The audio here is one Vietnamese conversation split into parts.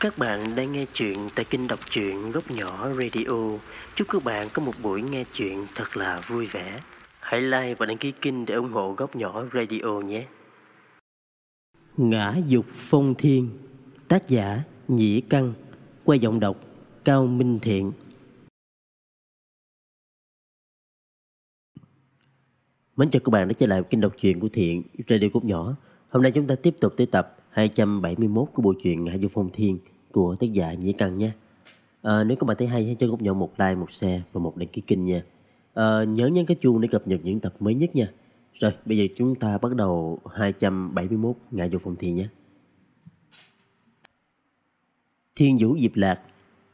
Các bạn đang nghe chuyện tại kênh đọc truyện góc nhỏ radio. Chúc các bạn có một buổi nghe chuyện thật là vui vẻ. Hãy like và đăng ký kênh để ủng hộ góc nhỏ radio nhé. Ngã dục phong thiên Tác giả Nhĩ Căn quay giọng đọc Cao Minh Thiện Mến chào các bạn đã trở lại kênh đọc truyện của Thiện Radio góc Nhỏ Hôm nay chúng ta tiếp tục tới tập 271 của bộ truyện Hải Dương Phong Thiên của tác giả Nhĩ Căn nhé. À, nếu các bạn thấy hay hãy cho góc nhỏ một like, một share và một đăng ký kênh nha. À, nhớ nhấn cái chuông để cập nhật những tập mới nhất nha. Rồi, bây giờ chúng ta bắt đầu 271 ngã vô phong thiên nhé. Thiên vũ diệp lạc.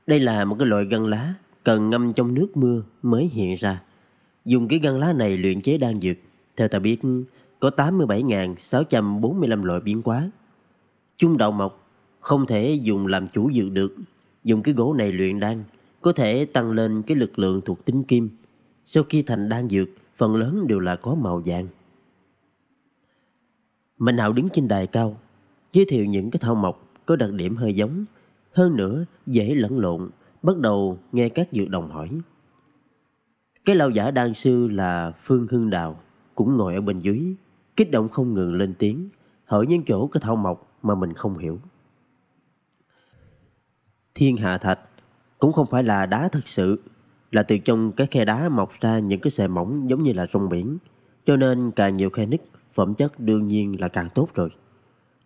Đây là một cái loại gân lá cần ngâm trong nước mưa mới hiện ra. Dùng cái gân lá này luyện chế đan dược. Theo ta biết, có 87.645 loại biến hóa Chung đậu mộc không thể dùng làm chủ dự được. Dùng cái gỗ này luyện đan có thể tăng lên cái lực lượng thuộc tính kim. Sau khi thành đan dược, phần lớn đều là có màu vàng. Mạnh Hạo đứng trên đài cao, giới thiệu những cái thao mộc có đặc điểm hơi giống, hơn nữa dễ lẫn lộn, bắt đầu nghe các dự đồng hỏi. Cái lão giả đan sư là Phương Hưng Đào, cũng ngồi ở bên dưới, kích động không ngừng lên tiếng, hỏi những chỗ cái thao mộc mà mình không hiểu. Thiên hạ thạch cũng không phải là đá thật sự, là từ trong cái khe đá mọc ra những cái xề mỏng giống như là rong biển, cho nên càng nhiều khe nứt, phẩm chất đương nhiên là càng tốt rồi.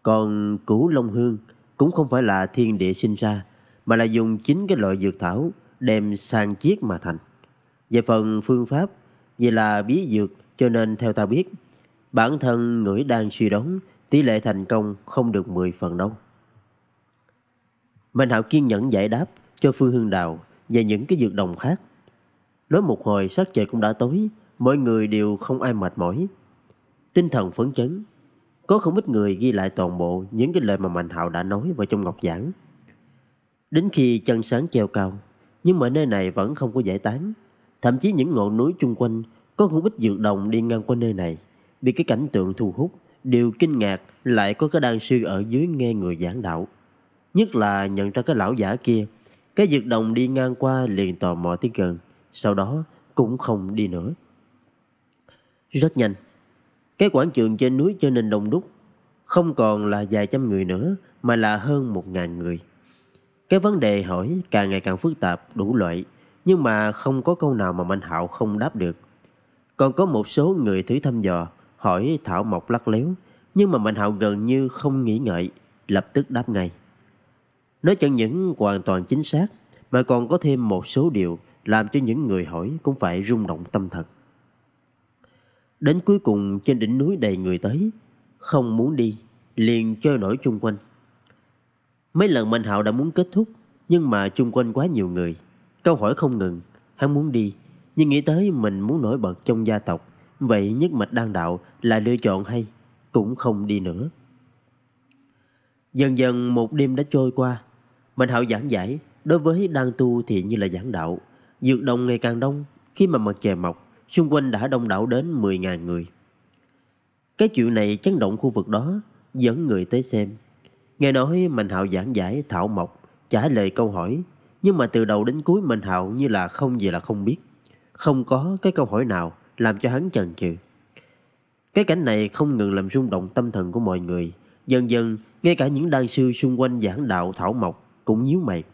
Còn cửu long hương cũng không phải là thiên địa sinh ra, mà là dùng chính cái loại dược thảo đem sang chiết mà thành. Về phần phương pháp, vì là bí dược cho nên theo ta biết, bản thân người đang suy đoán Tỷ lệ thành công không được 10 phần đâu. Mạnh Hạo kiên nhẫn giải đáp cho Phương Hương Đào và những cái dược đồng khác. Nói một hồi sắc trời cũng đã tối, mọi người đều không ai mệt mỏi. Tinh thần phấn chấn, có không ít người ghi lại toàn bộ những cái lời mà Mạnh Hạo đã nói vào trong ngọc giảng. Đến khi chân sáng treo cao, nhưng mà nơi này vẫn không có giải tán. Thậm chí những ngọn núi chung quanh có không ít dược đồng đi ngang qua nơi này, bị cái cảnh tượng thu hút. Điều kinh ngạc lại có cái đan sư ở dưới nghe người giảng đạo. Nhất là nhận ra cái lão giả kia. Cái dược đồng đi ngang qua liền tò mò tới gần. Sau đó cũng không đi nữa. Rất nhanh. Cái quảng trường trên núi trở nên đông đúc. Không còn là vài trăm người nữa mà là hơn một ngàn người. Cái vấn đề hỏi càng ngày càng phức tạp đủ loại. Nhưng mà không có câu nào mà Mạnh Hạo không đáp được. Còn có một số người thử thăm dò Hỏi Thảo Mộc lắc léo, nhưng mà Mạnh Hạo gần như không nghĩ ngợi, lập tức đáp ngay. Nói chẳng những hoàn toàn chính xác, mà còn có thêm một số điều làm cho những người hỏi cũng phải rung động tâm thần. Đến cuối cùng trên đỉnh núi đầy người tới, không muốn đi, liền chơi nổi chung quanh. Mấy lần Mạnh Hạo đã muốn kết thúc, nhưng mà chung quanh quá nhiều người. Câu hỏi không ngừng, hắn muốn đi, nhưng nghĩ tới mình muốn nổi bật trong gia tộc Vậy nhất mạch đan đạo là lựa chọn hay Cũng không đi nữa Dần dần một đêm đã trôi qua Mạnh hạo giảng giải Đối với đan tu thì như là giảng đạo Dược đồng ngày càng đông Khi mà mặt trời mọc Xung quanh đã đông đảo đến 10.000 người Cái chuyện này chấn động khu vực đó Dẫn người tới xem Nghe nói Mạnh hạo giảng giải thảo mộc Trả lời câu hỏi Nhưng mà từ đầu đến cuối Mạnh hạo như là không gì là không biết Không có cái câu hỏi nào làm cho hắn chần chừ. Cái cảnh này không ngừng làm rung động tâm thần của mọi người. Dần dần, ngay cả những đan sư xung quanh giảng đạo thảo mộc cũng nhíu mày.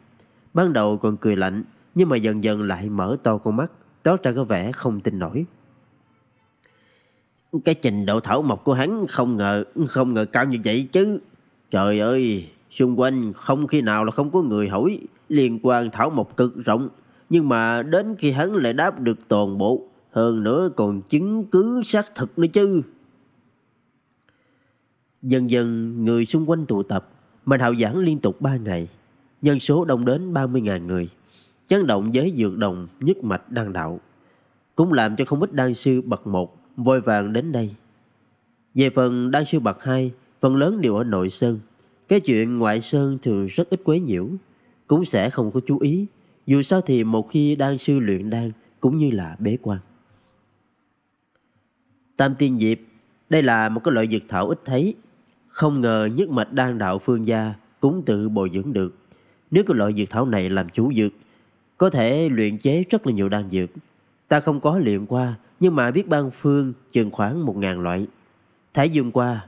Ban đầu còn cười lạnh, nhưng mà dần dần lại mở to con mắt, tỏ ra có vẻ không tin nổi. Cái trình độ thảo mộc của hắn không ngờ, không ngờ cao như vậy chứ. Trời ơi, xung quanh không khi nào là không có người hỏi liên quan thảo mộc cực rộng. Nhưng mà đến khi hắn lại đáp được toàn bộ hơn nữa còn chứng cứ xác thực nữa chứ. Dần dần người xung quanh tụ tập, Mạnh Hạo giảng liên tục 3 ngày, nhân số đông đến 30.000 người, chấn động giới dược đồng nhất mạch đan đạo, cũng làm cho không ít đan sư bậc 1 vội vàng đến đây. Về phần đan sư bậc 2, phần lớn đều ở nội sơn, cái chuyện ngoại sơn thường rất ít quấy nhiễu, cũng sẽ không có chú ý, dù sao thì một khi đan sư luyện đan cũng như là bế quan. Tam tiên diệp, đây là một cái loại dược thảo ít thấy. Không ngờ nhất mạch đan đạo phương gia cũng tự bồi dưỡng được. Nếu cái loại dược thảo này làm chú dược, có thể luyện chế rất là nhiều đan dược. Ta không có luyện qua, nhưng mà biết ban phương chừng khoảng một ngàn loại. Thái dương qua,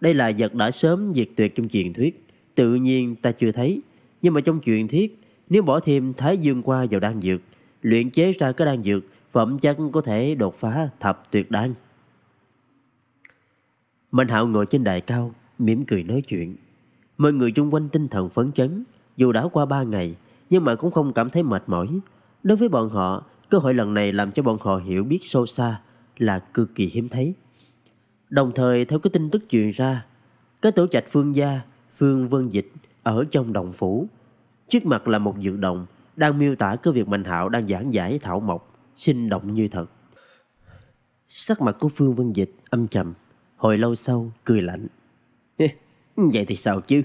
đây là vật đã sớm diệt tuyệt trong truyền thuyết. Tự nhiên ta chưa thấy, nhưng mà trong truyền thuyết, nếu bỏ thêm thái dương qua vào đan dược, luyện chế ra cái đan dược, phẩm chất có thể đột phá thập tuyệt đan. Mạnh hạo ngồi trên đài cao, mỉm cười nói chuyện. Mọi người xung quanh tinh thần phấn chấn, dù đã qua ba ngày, nhưng mà cũng không cảm thấy mệt mỏi. Đối với bọn họ, cơ hội lần này làm cho bọn họ hiểu biết sâu xa là cực kỳ hiếm thấy. Đồng thời, theo cái tin tức truyền ra, cái tổ trạch phương gia, phương vân dịch ở trong đồng phủ. Trước mặt là một dự đồng đang miêu tả cơ việc Mạnh hạo đang giảng giải thảo mộc, sinh động như thật. Sắc mặt của Phương Vân Dịch âm trầm. Hồi lâu sau cười lạnh Vậy thì sao chứ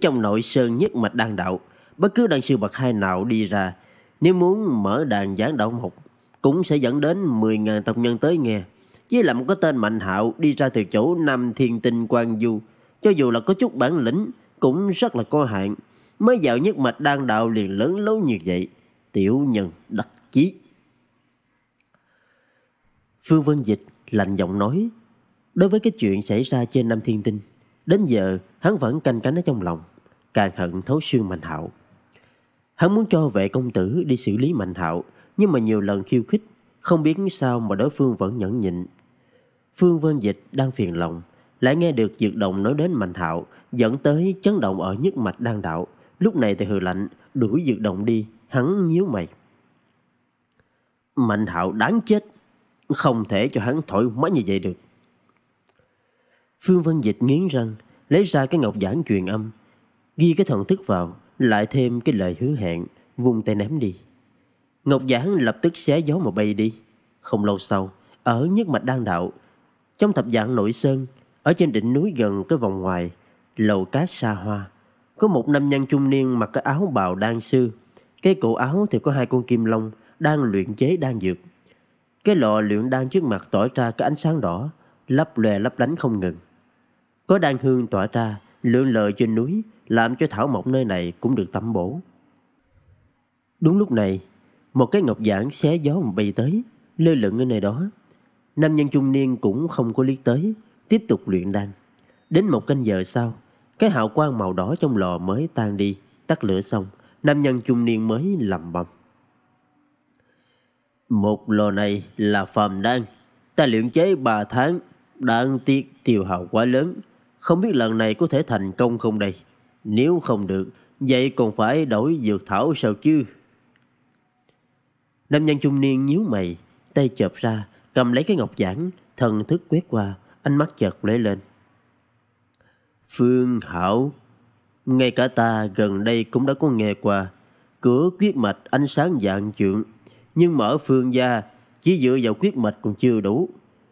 Trong nội sơn nhất mạch đan đạo Bất cứ đan sư bậc hai nào đi ra Nếu muốn mở đàn giảng đạo mộc Cũng sẽ dẫn đến 10.000 tộc nhân tới nghe chứ là một cái tên mạnh hạo Đi ra từ chỗ Nam Thiên Tinh Quang Du Cho dù là có chút bản lĩnh Cũng rất là có hạn Mới dạo nhất mạch đan đạo liền lớn lấu như vậy Tiểu nhân đắc chí Phương Vân Dịch lạnh giọng nói Đối với cái chuyện xảy ra trên năm thiên tinh, đến giờ hắn vẫn canh cánh ở trong lòng, càng hận thấu xương Mạnh Hạo. Hắn muốn cho vệ công tử đi xử lý Mạnh Hạo, nhưng mà nhiều lần khiêu khích, không biết sao mà đối phương vẫn nhẫn nhịn. Phương Vân Dịch đang phiền lòng, lại nghe được Dược động nói đến Mạnh Hạo, dẫn tới chấn động ở nhất mạch đang đạo. Lúc này thì hừ lạnh, đuổi Dược động đi, hắn nhíu mày. Mạnh Hạo đáng chết, không thể cho hắn thổi mái như vậy được. Phương Vân Dịch nghiến răng, lấy ra cái ngọc giản truyền âm, ghi cái thần thức vào, lại thêm cái lời hứa hẹn, vung tay ném đi. Ngọc giản lập tức xé gió mà bay đi. Không lâu sau, ở nhất mạch đan đạo, trong thập dạng nội sơn, ở trên đỉnh núi gần cái vòng ngoài, lầu cát xa hoa, có một nam nhân trung niên mặc cái áo bào đan sư, cái cổ áo thì có hai con kim long đang luyện chế đan dược. Cái lọ luyện đan trước mặt tỏa ra cái ánh sáng đỏ, lấp lè lấp lánh không ngừng. Có đan hương tỏa ra, lượn lờ trên núi, làm cho thảo mộc nơi này cũng được tẩm bổ. Đúng lúc này, một cái ngọc giản xé gió mà bay tới, lơ lửng ở nơi đó. Nam nhân trung niên cũng không có liếc tới, tiếp tục luyện đan. Đến một canh giờ sau, cái hào quang màu đỏ trong lò mới tan đi, tắt lửa xong, nam nhân trung niên mới lầm bầm. Một lò này là phàm đan, ta luyện chế ba tháng, đan tiết tiêu hào quá lớn, không biết lần này có thể thành công không đây Nếu không được Vậy còn phải đổi dược thảo sao chứ Nam nhân trung niên nhíu mày Tay chợp ra Cầm lấy cái ngọc giản Thần thức quét qua Ánh mắt chợt lấy lên Phương Hảo Ngay cả ta gần đây cũng đã có nghe qua Cửa quyết mạch ánh sáng dạng trượng Nhưng mở phương gia Chỉ dựa vào quyết mạch còn chưa đủ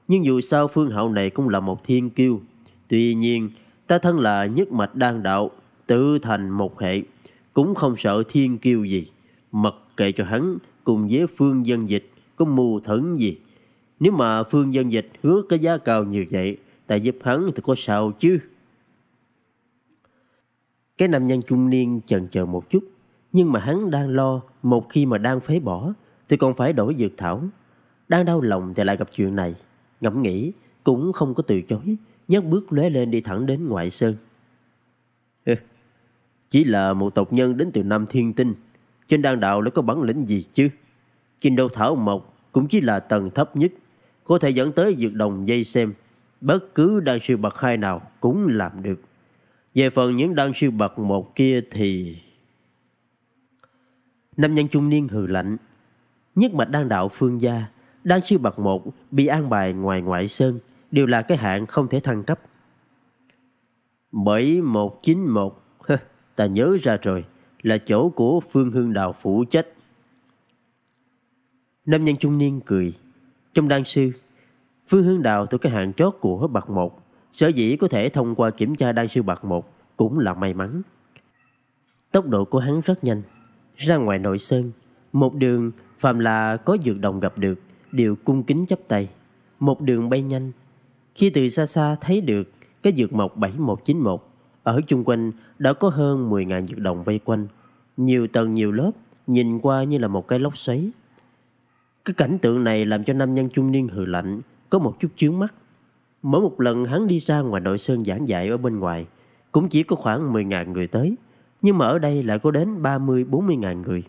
Nhưng dù sao Phương hậu này cũng là một thiên kiêu Tuy nhiên, ta thân là nhất mạch đan đạo, tự thành một hệ, cũng không sợ thiên kiêu gì. Mặc kệ cho hắn cùng với phương dân dịch có mù thẫn gì. Nếu mà phương dân dịch hứa cái giá cao như vậy, ta giúp hắn thì có sao chứ? Cái nam nhân trung niên chần chờ một chút, nhưng mà hắn đang lo một khi mà đang phế bỏ thì còn phải đổi dược thảo. Đang đau lòng thì lại gặp chuyện này, ngẫm nghĩ cũng không có từ chối nhấc bước lóe lên đi thẳng đến ngoại sơn. Chỉ là một tộc nhân đến từ Nam Thiên Tinh, trên đan đạo nó có bản lĩnh gì chứ? Kinh đô thảo mộc cũng chỉ là tầng thấp nhất, có thể dẫn tới dược đồng dây xem, bất cứ đan sư bậc hai nào cũng làm được. Về phần những đan sư bậc một kia thì... Nam nhân trung niên hừ lạnh, nhất mạch đan đạo phương gia, đan sư bậc một bị an bài ngoài ngoại sơn, đều là cái hạng không thể thăng cấp. 7191, ta nhớ ra rồi, là chỗ của Phương Hương Đào phụ trách. Nam nhân trung niên cười, trong đan sư, Phương Hương Đào thuộc cái hạng chót của bậc 1, sở dĩ có thể thông qua kiểm tra đan sư bậc 1 cũng là may mắn. Tốc độ của hắn rất nhanh, ra ngoài nội sơn, một đường phàm là có dược đồng gặp được đều cung kính chắp tay. Một đường bay nhanh, khi từ xa xa thấy được cái dược mộc 7191, ở chung quanh đã có hơn 10.000 dược đồng vây quanh, nhiều tầng nhiều lớp, nhìn qua như là một cái lốc xoáy. Cái cảnh tượng này làm cho nam nhân trung niên hừ lạnh, có một chút chướng mắt. Mỗi một lần hắn đi ra ngoài đội sơn giảng dạy ở bên ngoài, cũng chỉ có khoảng 10.000 người tới, nhưng mà ở đây lại có đến 30-40 ngàn người.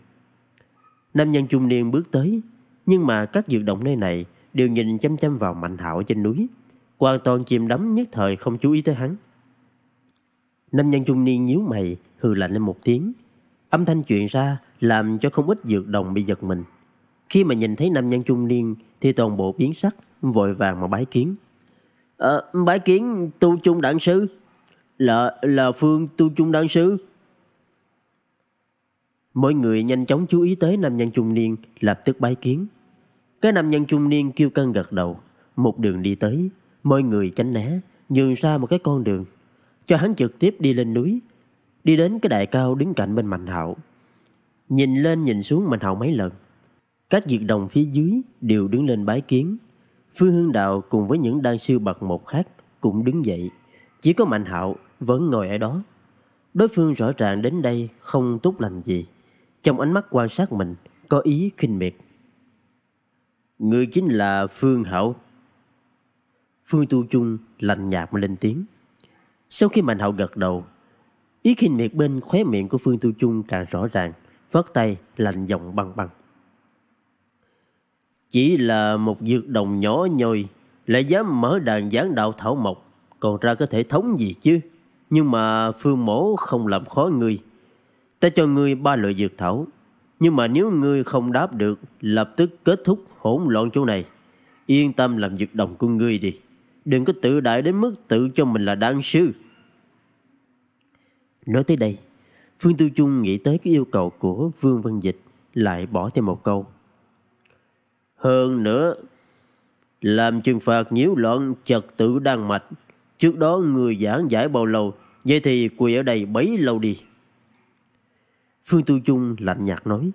Nam nhân trung niên bước tới, nhưng mà các dược động nơi này đều nhìn chăm chăm vào Mạnh Hạo trên núi hoàn toàn chìm đắm nhất thời không chú ý tới hắn. Nam nhân trung niên nhíu mày, hừ lạnh lên một tiếng. Âm thanh chuyện ra làm cho không ít dược đồng bị giật mình. Khi mà nhìn thấy nam nhân trung niên thì toàn bộ biến sắc, vội vàng mà bái kiến. À, bái kiến tu trung đảng sứ. Là, là phương tu trung đảng sứ. Mọi người nhanh chóng chú ý tới nam nhân trung niên lập tức bái kiến. Cái nam nhân trung niên kêu căng gật đầu, một đường đi tới, Mọi người tránh né, nhường ra một cái con đường, cho hắn trực tiếp đi lên núi, đi đến cái đại cao đứng cạnh bên Mạnh Hạo. Nhìn lên nhìn xuống Mạnh Hạo mấy lần. Các diệt đồng phía dưới đều đứng lên bái kiến. Phương Hương Đạo cùng với những đan sư bậc một khác cũng đứng dậy. Chỉ có Mạnh Hạo vẫn ngồi ở đó. Đối phương rõ ràng đến đây không tốt lành gì. Trong ánh mắt quan sát mình có ý khinh miệt. Người chính là Phương Hảo Phương Tu trung lạnh nhạt mà lên tiếng. Sau khi Mạnh Hậu gật đầu, ý khinh miệt bên khóe miệng của Phương Tu trung càng rõ ràng, phớt tay lạnh giọng băng băng. Chỉ là một dược đồng nhỏ nhồi lại dám mở đàn gián đạo thảo mộc, còn ra có thể thống gì chứ? Nhưng mà Phương Mổ không làm khó ngươi. Ta cho ngươi ba loại dược thảo, nhưng mà nếu ngươi không đáp được, lập tức kết thúc hỗn loạn chỗ này. Yên tâm làm dược đồng của ngươi đi. Đừng có tự đại đến mức tự cho mình là đan sư. Nói tới đây, Phương Tư Trung nghĩ tới cái yêu cầu của Vương Văn Dịch lại bỏ thêm một câu. Hơn nữa, làm trừng phạt nhiễu loạn trật tự đan mạch. Trước đó người giảng giải bao lâu, vậy thì quỳ ở đây bấy lâu đi. Phương Tư Trung lạnh nhạt nói.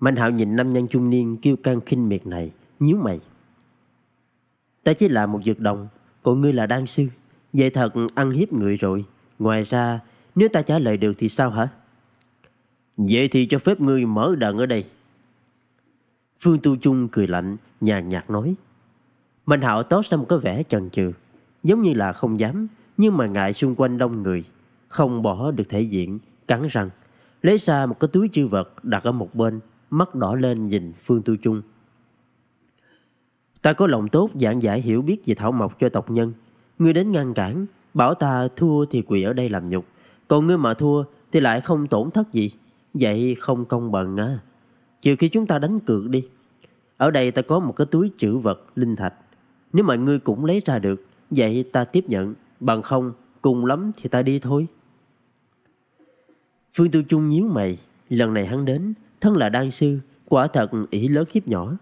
Mạnh Hạo nhìn nam nhân trung niên kêu can khinh miệt này, nhíu mày. Ta chỉ là một dược đồng Còn ngươi là đan sư Vậy thật ăn hiếp người rồi Ngoài ra nếu ta trả lời được thì sao hả Vậy thì cho phép ngươi mở đàn ở đây Phương Tu Trung cười lạnh Nhàn nhạt nói Mạnh hạo tốt ra một cái vẻ chần chừ Giống như là không dám Nhưng mà ngại xung quanh đông người Không bỏ được thể diện Cắn răng Lấy ra một cái túi chư vật đặt ở một bên Mắt đỏ lên nhìn Phương Tu Trung Ta có lòng tốt giảng giải hiểu biết về thảo mộc cho tộc nhân. Ngươi đến ngăn cản, bảo ta thua thì quỳ ở đây làm nhục. Còn ngươi mà thua thì lại không tổn thất gì. Vậy không công bằng á. chiều khi chúng ta đánh cược đi. Ở đây ta có một cái túi chữ vật linh thạch. Nếu mà ngươi cũng lấy ra được, vậy ta tiếp nhận. Bằng không, cùng lắm thì ta đi thôi. Phương Tư Trung nhíu mày, lần này hắn đến, thân là đan sư, quả thật ý lớn hiếp nhỏ.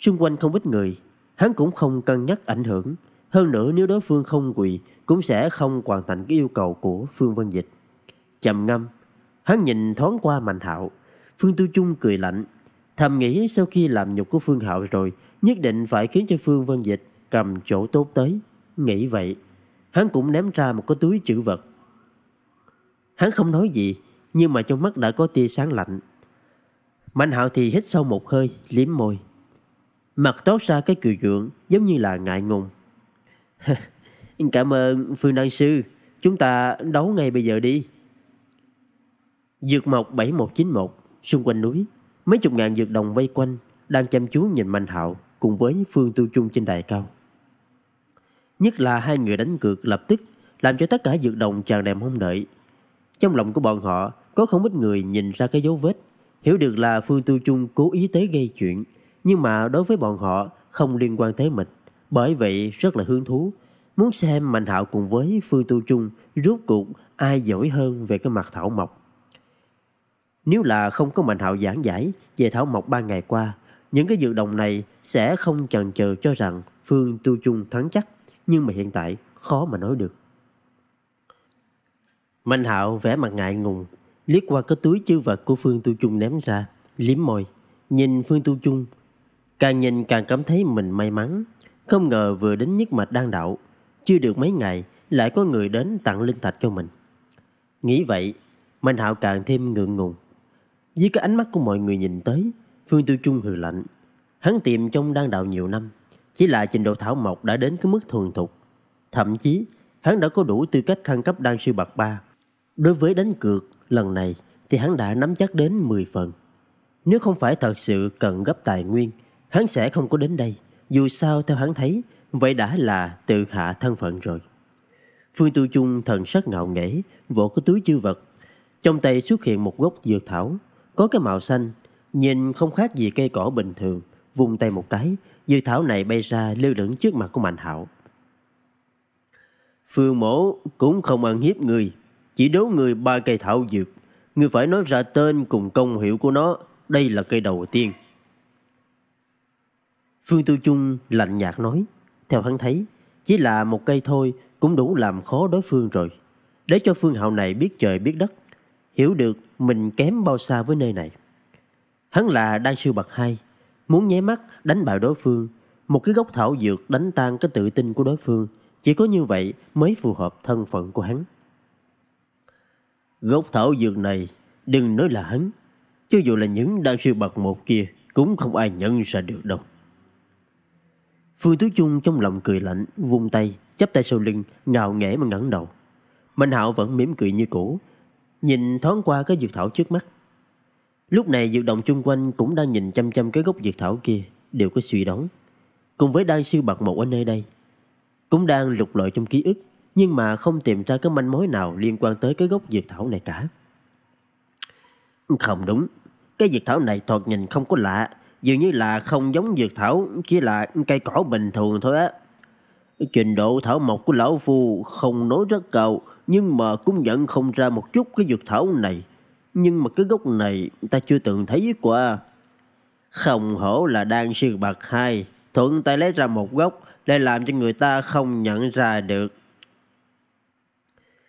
Xung quanh không ít người, hắn cũng không cân nhắc ảnh hưởng. Hơn nữa nếu đối phương không quỳ cũng sẽ không hoàn thành cái yêu cầu của Phương Vân Dịch. Chầm ngâm, hắn nhìn thoáng qua Mạnh Hạo. Phương Tu trung cười lạnh, thầm nghĩ sau khi làm nhục của Phương Hạo rồi, nhất định phải khiến cho Phương Vân Dịch cầm chỗ tốt tới. Nghĩ vậy, hắn cũng ném ra một cái túi chữ vật. Hắn không nói gì, nhưng mà trong mắt đã có tia sáng lạnh. Mạnh Hạo thì hít sâu một hơi, liếm môi. Mặt toát ra cái cười gượng giống như là ngại ngùng. Cảm ơn Phương Đan Sư. Chúng ta đấu ngay bây giờ đi. Dược mộc 7191 xung quanh núi. Mấy chục ngàn dược đồng vây quanh đang chăm chú nhìn Mạnh Hạo cùng với Phương Tu Trung trên đài cao. Nhất là hai người đánh cược lập tức làm cho tất cả dược đồng tràn đầy mong đợi. Trong lòng của bọn họ có không ít người nhìn ra cái dấu vết, hiểu được là Phương Tu Trung cố ý tới gây chuyện, nhưng mà đối với bọn họ không liên quan tới mình. Bởi vậy rất là hứng thú, muốn xem Mạnh Hạo cùng với Phương Tu Trung rốt cuộc ai giỏi hơn về cái mặt thảo mộc. Nếu là không có Mạnh Hạo giảng giải về thảo mộc ba ngày qua, những cái dự đồng này sẽ không chần chờ cho rằng Phương Tu Trung thắng chắc, nhưng mà hiện tại khó mà nói được. Mạnh Hạo vẻ mặt ngại ngùng, liếc qua cái túi chư vật của Phương Tu Trung ném ra, liếm môi, nhìn Phương Tu Trung Càng nhìn càng cảm thấy mình may mắn. Không ngờ vừa đến nhất mạch đang đạo. Chưa được mấy ngày lại có người đến tặng linh thạch cho mình. Nghĩ vậy, Mạnh Hạo càng thêm ngượng ngùng. Dưới cái ánh mắt của mọi người nhìn tới, Phương Tiêu Trung hừ lạnh. Hắn tìm trong đan đạo nhiều năm, chỉ là trình độ thảo mộc đã đến cái mức thuần thục. Thậm chí, hắn đã có đủ tư cách thăng cấp đan sư bậc ba. Đối với đánh cược lần này thì hắn đã nắm chắc đến 10 phần. Nếu không phải thật sự cần gấp tài nguyên, Hắn sẽ không có đến đây, dù sao theo hắn thấy, vậy đã là tự hạ thân phận rồi. Phương Tu trung thần sắc ngạo nghễ, vỗ cái túi chư vật. Trong tay xuất hiện một gốc dược thảo, có cái màu xanh, nhìn không khác gì cây cỏ bình thường. Vùng tay một cái, dược thảo này bay ra lơ lửng trước mặt của Mạnh Hạo. Phương mổ cũng không ăn hiếp người, chỉ đố người ba cây thảo dược. Người phải nói ra tên cùng công hiệu của nó, đây là cây đầu tiên. Phương Tiêu trung lạnh nhạt nói, theo hắn thấy, chỉ là một cây thôi cũng đủ làm khó đối phương rồi. Để cho Phương Hạo này biết trời biết đất, hiểu được mình kém bao xa với nơi này. Hắn là đang sư bậc hai, muốn nháy mắt đánh bại đối phương, một cái gốc thảo dược đánh tan cái tự tin của đối phương, chỉ có như vậy mới phù hợp thân phận của hắn. Gốc thảo dược này, đừng nói là hắn, cho dù là những đang sư bậc một kia cũng không ai nhận ra được đâu. Phương Tú Chung trong lòng cười lạnh, vung tay, chắp tay sau lưng, ngạo nghễ mà ngẩng đầu. Minh Hạo vẫn mỉm cười như cũ, nhìn thoáng qua cái dược thảo trước mắt. Lúc này dược động chung quanh cũng đang nhìn chăm chăm cái gốc dược thảo kia, đều có suy đoán. Cùng với đan sư bạc một ở nơi đây, cũng đang lục lọi trong ký ức, nhưng mà không tìm ra cái manh mối nào liên quan tới cái gốc dược thảo này cả. Không đúng, cái dược thảo này thoạt nhìn không có lạ, dường như là không giống dược thảo, chỉ là cây cỏ bình thường thôi á. Trình độ thảo mộc của lão phu không nói rất cao, nhưng mà cũng nhận không ra một chút cái dược thảo này. Nhưng mà cái gốc này ta chưa từng thấy qua. Không hổ là đang sư bạc hai, thuận tay lấy ra một gốc để làm cho người ta không nhận ra được.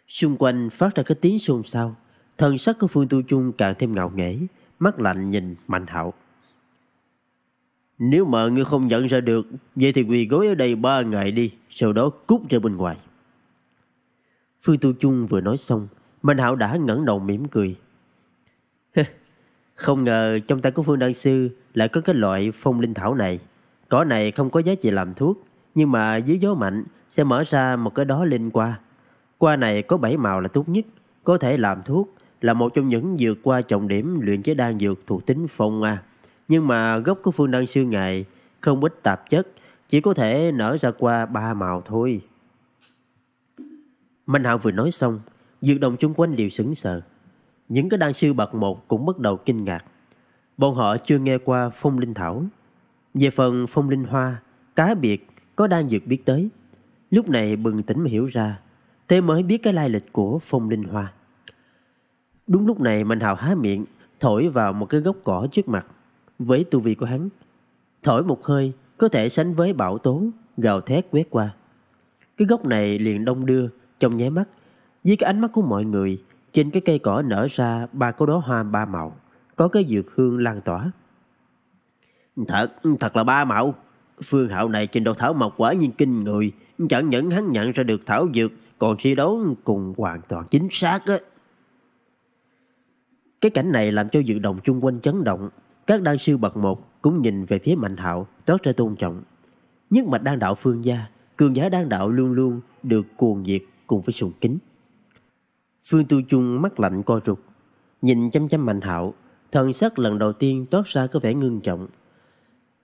Xung quanh phát ra cái tiếng xôn xao, thần sắc của Phương Tu trung càng thêm ngạo nghễ, mắt lạnh nhìn Mạnh hậu nếu mà ngươi không nhận ra được, vậy thì quỳ gối ở đây ba ngày đi, sau đó cút ra bên ngoài. Phương Tu trung vừa nói xong, Minh Hạo đã ngẩng đầu mỉm cười. cười. Không ngờ trong tay của Phương Đan Sư lại có cái loại phong linh thảo này. Cỏ này không có giá trị làm thuốc, nhưng mà dưới gió mạnh sẽ mở ra một cái đó linh qua. Qua này có bảy màu là tốt nhất, có thể làm thuốc, là một trong những dược qua trọng điểm luyện chế đan dược thuộc tính phong A. À nhưng mà gốc của phương đan sư ngày không ít tạp chất, chỉ có thể nở ra qua ba màu thôi. minh Hạo vừa nói xong, dược đồng chung quanh đều sững sờ. Những cái đan sư bậc một cũng bắt đầu kinh ngạc. Bọn họ chưa nghe qua phong linh thảo. Về phần phong linh hoa, cá biệt có đan dược biết tới. Lúc này bừng tỉnh mà hiểu ra, thế mới biết cái lai lịch của phong linh hoa. Đúng lúc này minh Hạo há miệng, thổi vào một cái gốc cỏ trước mặt. Với tu vi của hắn, thổi một hơi có thể sánh với bão tố, gào thét quét qua. Cái gốc này liền đông đưa, trong nháy mắt. Dưới cái ánh mắt của mọi người, trên cái cây cỏ nở ra ba cái đó hoa ba màu, có cái dược hương lan tỏa. Thật, thật là ba màu. Phương hạo này trình độ thảo mộc quả nhiên kinh người, chẳng những hắn nhận ra được thảo dược, còn suy đấu cùng hoàn toàn chính xác á. Cái cảnh này làm cho dự đồng chung quanh chấn động các đan sư bậc một cũng nhìn về phía Mạnh Hạo, toát ra tôn trọng. nhất mà đan đạo phương gia, cường giả đan đạo luôn luôn được cuồng nhiệt cùng với sùng kính. Phương Tu Chung mắt lạnh co rụt, nhìn chăm chăm Mạnh Hạo, thần sắc lần đầu tiên toát ra có vẻ ngưng trọng.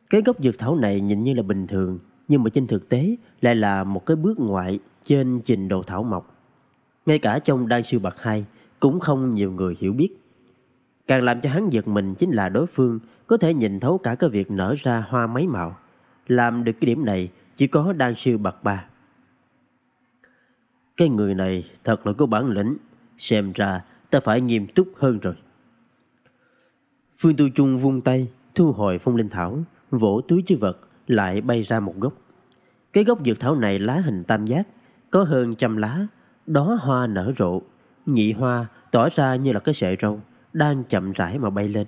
Cái gốc dược thảo này nhìn như là bình thường, nhưng mà trên thực tế lại là một cái bước ngoại trên trình độ thảo mộc. Ngay cả trong đan sư bậc hai cũng không nhiều người hiểu biết. Càng làm cho hắn giật mình chính là đối phương có thể nhìn thấu cả cái việc nở ra hoa mấy màu. Làm được cái điểm này chỉ có đan sư bậc ba. Cái người này thật là có bản lĩnh, xem ra ta phải nghiêm túc hơn rồi. Phương Tu Trung vung tay, thu hồi phong linh thảo, vỗ túi chứa vật, lại bay ra một gốc. Cái gốc dược thảo này lá hình tam giác, có hơn trăm lá, đó hoa nở rộ, nhị hoa tỏ ra như là cái sợi râu đang chậm rãi mà bay lên.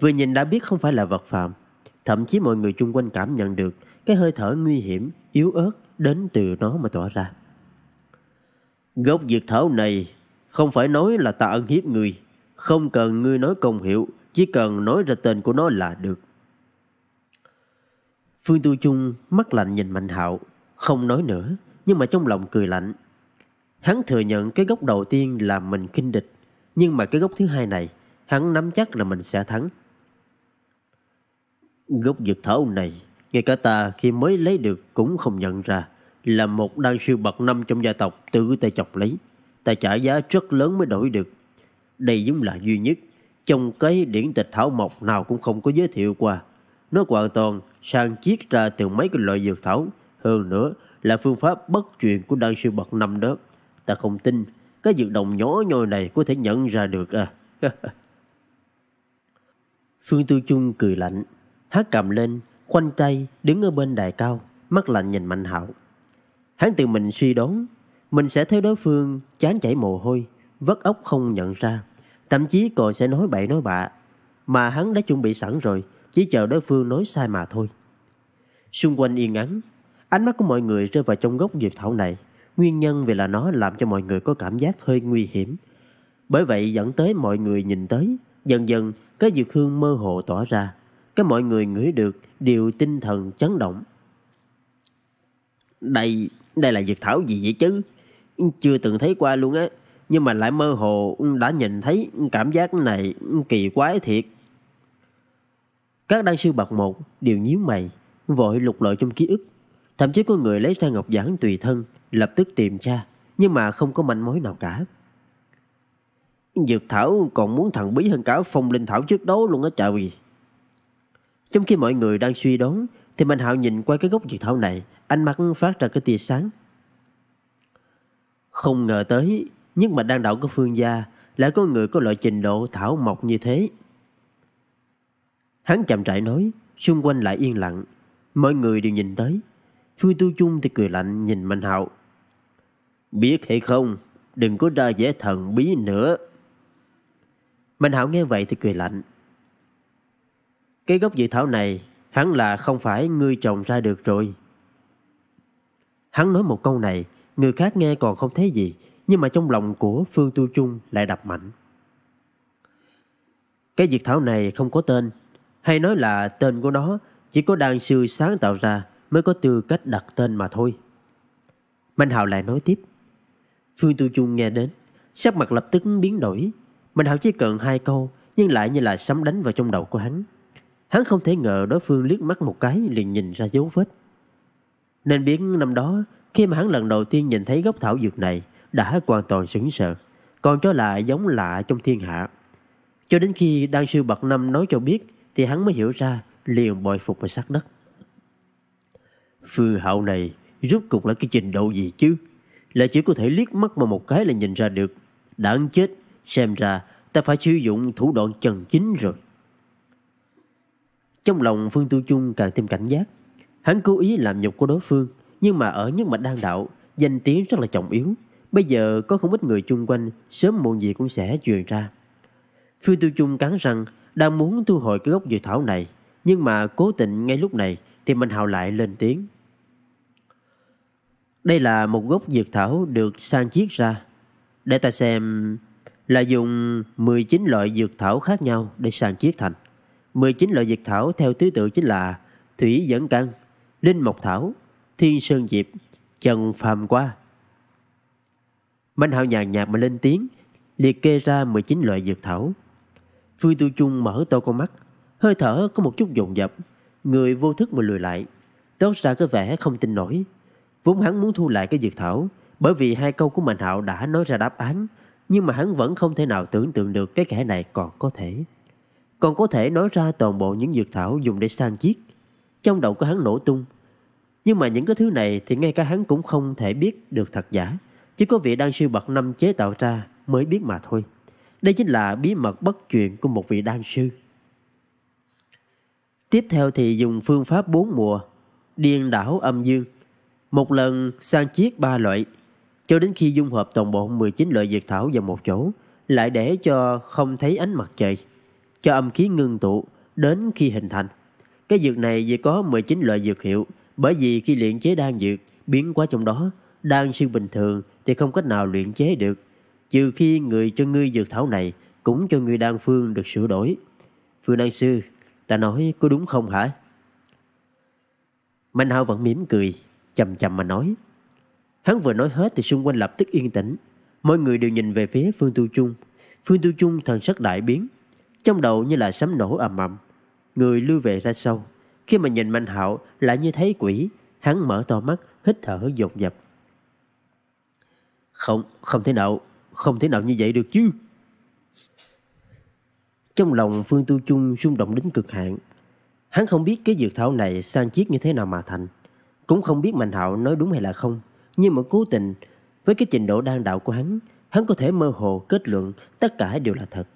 Vừa nhìn đã biết không phải là vật phạm, thậm chí mọi người chung quanh cảm nhận được cái hơi thở nguy hiểm, yếu ớt đến từ nó mà tỏa ra. Gốc diệt thảo này không phải nói là ta ân hiếp người, không cần ngươi nói công hiệu, chỉ cần nói ra tên của nó là được. Phương Tu Trung mắt lạnh nhìn Mạnh Hạo, không nói nữa, nhưng mà trong lòng cười lạnh. Hắn thừa nhận cái gốc đầu tiên là mình kinh địch, nhưng mà cái gốc thứ hai này, hắn nắm chắc là mình sẽ thắng. Gốc dược thảo này, ngay cả ta khi mới lấy được cũng không nhận ra là một đan sư bậc năm trong gia tộc tự tay chọc lấy. Ta trả giá rất lớn mới đổi được. Đây đúng là duy nhất. Trong cái điển tịch thảo mộc nào cũng không có giới thiệu qua. Nó hoàn toàn sang chiết ra từ mấy cái loại dược thảo. Hơn nữa là phương pháp bất truyền của đan sư bậc năm đó. Ta không tin cái dự đồng nhỏ nhoi này có thể nhận ra được à Phương Tư Trung cười lạnh Hát cầm lên Khoanh tay đứng ở bên đài cao Mắt lạnh nhìn Mạnh Hạo Hắn tự mình suy đoán Mình sẽ thấy đối phương chán chảy mồ hôi Vất ốc không nhận ra Thậm chí còn sẽ nói bậy nói bạ Mà hắn đã chuẩn bị sẵn rồi Chỉ chờ đối phương nói sai mà thôi Xung quanh yên ắng Ánh mắt của mọi người rơi vào trong gốc dược thảo này Nguyên nhân vì là nó làm cho mọi người có cảm giác hơi nguy hiểm. Bởi vậy dẫn tới mọi người nhìn tới, dần dần cái dược hương mơ hồ tỏa ra. Cái mọi người ngửi được đều tinh thần chấn động. Đây, đây là dược thảo gì vậy chứ? Chưa từng thấy qua luôn á. Nhưng mà lại mơ hồ đã nhìn thấy cảm giác này kỳ quái thiệt. Các đan sư bậc một đều nhíu mày, vội lục lọi trong ký ức. Thậm chí có người lấy ra ngọc giản tùy thân, Lập tức tìm cha Nhưng mà không có manh mối nào cả Dược thảo còn muốn thần bí hơn cả phong linh thảo trước đó luôn á trời Trong khi mọi người đang suy đoán Thì Mạnh Hạo nhìn qua cái gốc dược thảo này Ánh mắt phát ra cái tia sáng Không ngờ tới Nhưng mà đang đạo của phương gia Lại có người có loại trình độ thảo mộc như thế Hắn chậm rãi nói Xung quanh lại yên lặng Mọi người đều nhìn tới Phương Tu Trung thì cười lạnh nhìn Mạnh Hạo Biết hay không, đừng có ra vẻ thần bí nữa. Minh Hảo nghe vậy thì cười lạnh. Cái gốc dự thảo này hắn là không phải ngươi trồng ra được rồi. Hắn nói một câu này, người khác nghe còn không thấy gì, nhưng mà trong lòng của Phương Tu Trung lại đập mạnh. Cái dự thảo này không có tên, hay nói là tên của nó chỉ có đan sư sáng tạo ra mới có tư cách đặt tên mà thôi. Minh Hào lại nói tiếp. Phương Tu Chung nghe đến, sắc mặt lập tức biến đổi. Mình hào chỉ cần hai câu, nhưng lại như là sấm đánh vào trong đầu của hắn. Hắn không thể ngờ đối phương liếc mắt một cái liền nhìn ra dấu vết. Nên biết năm đó, khi mà hắn lần đầu tiên nhìn thấy gốc thảo dược này, đã hoàn toàn sững sờ, còn cho là giống lạ trong thiên hạ. Cho đến khi đan sư bậc Năm nói cho biết, thì hắn mới hiểu ra liền bội phục và sát đất. Phương hậu này rốt cục là cái trình độ gì chứ? là chỉ có thể liếc mắt mà một cái là nhìn ra được. Đáng chết, xem ra ta phải sử dụng thủ đoạn chân chính rồi. Trong lòng Phương Tu Trung càng thêm cảnh giác. Hắn cố ý làm nhục của đối phương, nhưng mà ở nhất mạch đang đạo, danh tiếng rất là trọng yếu. Bây giờ có không ít người chung quanh, sớm muộn gì cũng sẽ truyền ra. Phương Tu Trung cắn răng, đang muốn thu hồi cái gốc dự thảo này, nhưng mà cố tình ngay lúc này thì Minh Hào lại lên tiếng. Đây là một gốc dược thảo được sang chiết ra. Để ta xem là dùng 19 loại dược thảo khác nhau để sang chiết thành. 19 loại dược thảo theo thứ tự chính là thủy dẫn căn, linh mộc thảo, thiên sơn diệp, trần phàm qua. minh hạo nhàn nhạt mà lên tiếng, liệt kê ra 19 loại dược thảo. Phương Tu Chung mở to con mắt, hơi thở có một chút dồn dập, người vô thức mà lùi lại, tốt ra có vẻ không tin nổi. Vốn hắn muốn thu lại cái dược thảo bởi vì hai câu của Mạnh Hạo đã nói ra đáp án nhưng mà hắn vẫn không thể nào tưởng tượng được cái kẻ này còn có thể. Còn có thể nói ra toàn bộ những dược thảo dùng để sang chiếc. Trong đầu của hắn nổ tung. Nhưng mà những cái thứ này thì ngay cả hắn cũng không thể biết được thật giả. Chỉ có vị đan sư bậc năm chế tạo ra mới biết mà thôi. Đây chính là bí mật bất truyền của một vị đan sư. Tiếp theo thì dùng phương pháp bốn mùa, điên đảo âm dương một lần sang chiết ba loại, cho đến khi dung hợp toàn bộ 19 loại dược thảo vào một chỗ, lại để cho không thấy ánh mặt trời, cho âm khí ngưng tụ đến khi hình thành. Cái dược này chỉ có 19 loại dược hiệu, bởi vì khi luyện chế đan dược, biến quá trong đó, đan sư bình thường thì không cách nào luyện chế được, trừ khi người cho ngươi dược thảo này cũng cho ngươi đan phương được sửa đổi. Phương đan sư, ta nói có đúng không hả? Mạnh Hạo vẫn mỉm cười, chầm chầm mà nói. Hắn vừa nói hết thì xung quanh lập tức yên tĩnh. Mọi người đều nhìn về phía Phương Tu Trung. Phương Tu Trung thần sắc đại biến. Trong đầu như là sấm nổ ầm ầm. Người lưu về ra sau. Khi mà nhìn Mạnh Hạo lại như thấy quỷ. Hắn mở to mắt, hít thở dồn dập. Không, không thể nào, không thể nào như vậy được chứ. Trong lòng Phương Tu Trung xung động đến cực hạn. Hắn không biết cái dược thảo này sang chiết như thế nào mà thành. Cũng không biết Mạnh Hạo nói đúng hay là không, nhưng mà cố tình, với cái trình độ đang đạo của hắn, hắn có thể mơ hồ kết luận tất cả đều là thật.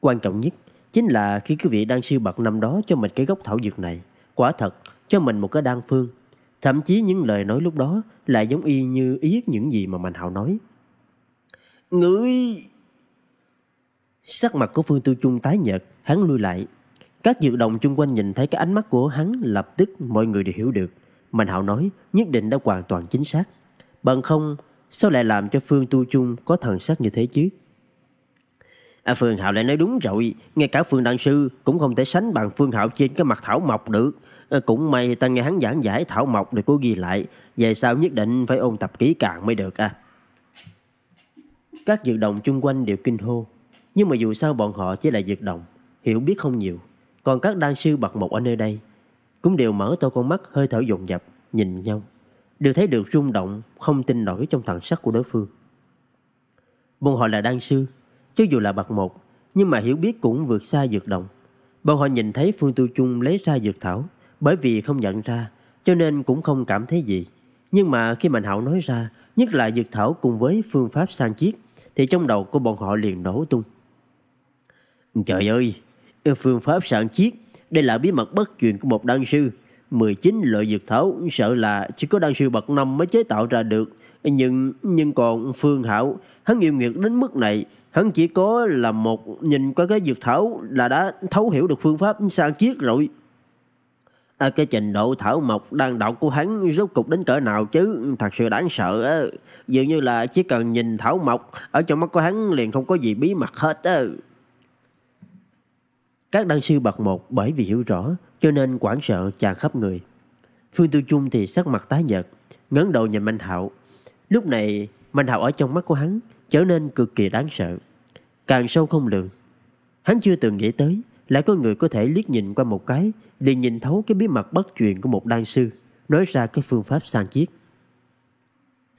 Quan trọng nhất chính là khi quý vị đang siêu bậc năm đó cho mình cái gốc thảo dược này, quả thật cho mình một cái đan phương. Thậm chí những lời nói lúc đó lại giống y như ý những gì mà Mạnh Hạo nói. Ngươi... Sắc mặt của Phương Tiêu Trung tái nhợt, hắn lui lại. Các dược đồng chung quanh nhìn thấy cái ánh mắt của hắn lập tức mọi người đều hiểu được. Mạnh Hạo nói nhất định đã hoàn toàn chính xác. Bằng không sao lại làm cho Phương Tu Chung có thần sắc như thế chứ? À, Phương Hạo lại nói đúng rồi, ngay cả Phương Đan Sư cũng không thể sánh bằng Phương Hạo trên cái mặt Thảo Mộc được. À, cũng may ta nghe hắn giảng giải Thảo Mộc để cố ghi lại, về sau nhất định phải ôn tập kỹ càng mới được à. Các dược đồng chung quanh đều kinh hô, nhưng mà dù sao bọn họ chỉ là dược đồng, hiểu biết không nhiều. Còn các đan sư bậc một ở nơi đây cũng đều mở to con mắt hơi thở dồn dập, nhìn nhau, đều thấy được rung động không tin nổi trong thần sắc của đối phương. Bọn họ là đan sư, cho dù là bậc một, nhưng mà hiểu biết cũng vượt xa dược động. Bọn họ nhìn thấy Phương Tu trung lấy ra dược thảo, bởi vì không nhận ra, cho nên cũng không cảm thấy gì. Nhưng mà khi Mạnh Hạo nói ra, nhất là dược thảo cùng với phương pháp sang chiết, thì trong đầu của bọn họ liền nổ tung. Trời ơi, phương pháp sang chiết đây là bí mật bất truyền của một đan sư. 19 loại dược thảo sợ là chỉ có đan sư bậc năm mới chế tạo ra được. Nhưng nhưng còn Phương Hảo, hắn yêu nghiệt đến mức này, hắn chỉ có là một nhìn qua cái dược thảo là đã thấu hiểu được phương pháp sang chiết rồi. À, cái trình độ thảo mộc đang đọc của hắn rốt cục đến cỡ nào chứ thật sự đáng sợ á. Dường như là chỉ cần nhìn thảo mộc ở trong mắt của hắn liền không có gì bí mật hết á. Các đan sư bậc một bởi vì hiểu rõ cho nên quảng sợ tràn khắp người. Phương Tư Trung thì sắc mặt tái nhợt, ngấn đầu nhìn minh Hạo. Lúc này minh Hạo ở trong mắt của hắn trở nên cực kỳ đáng sợ, càng sâu không lường. Hắn chưa từng nghĩ tới lại có người có thể liếc nhìn qua một cái để nhìn thấu cái bí mật bất truyền của một đan sư, nói ra cái phương pháp sang chiết.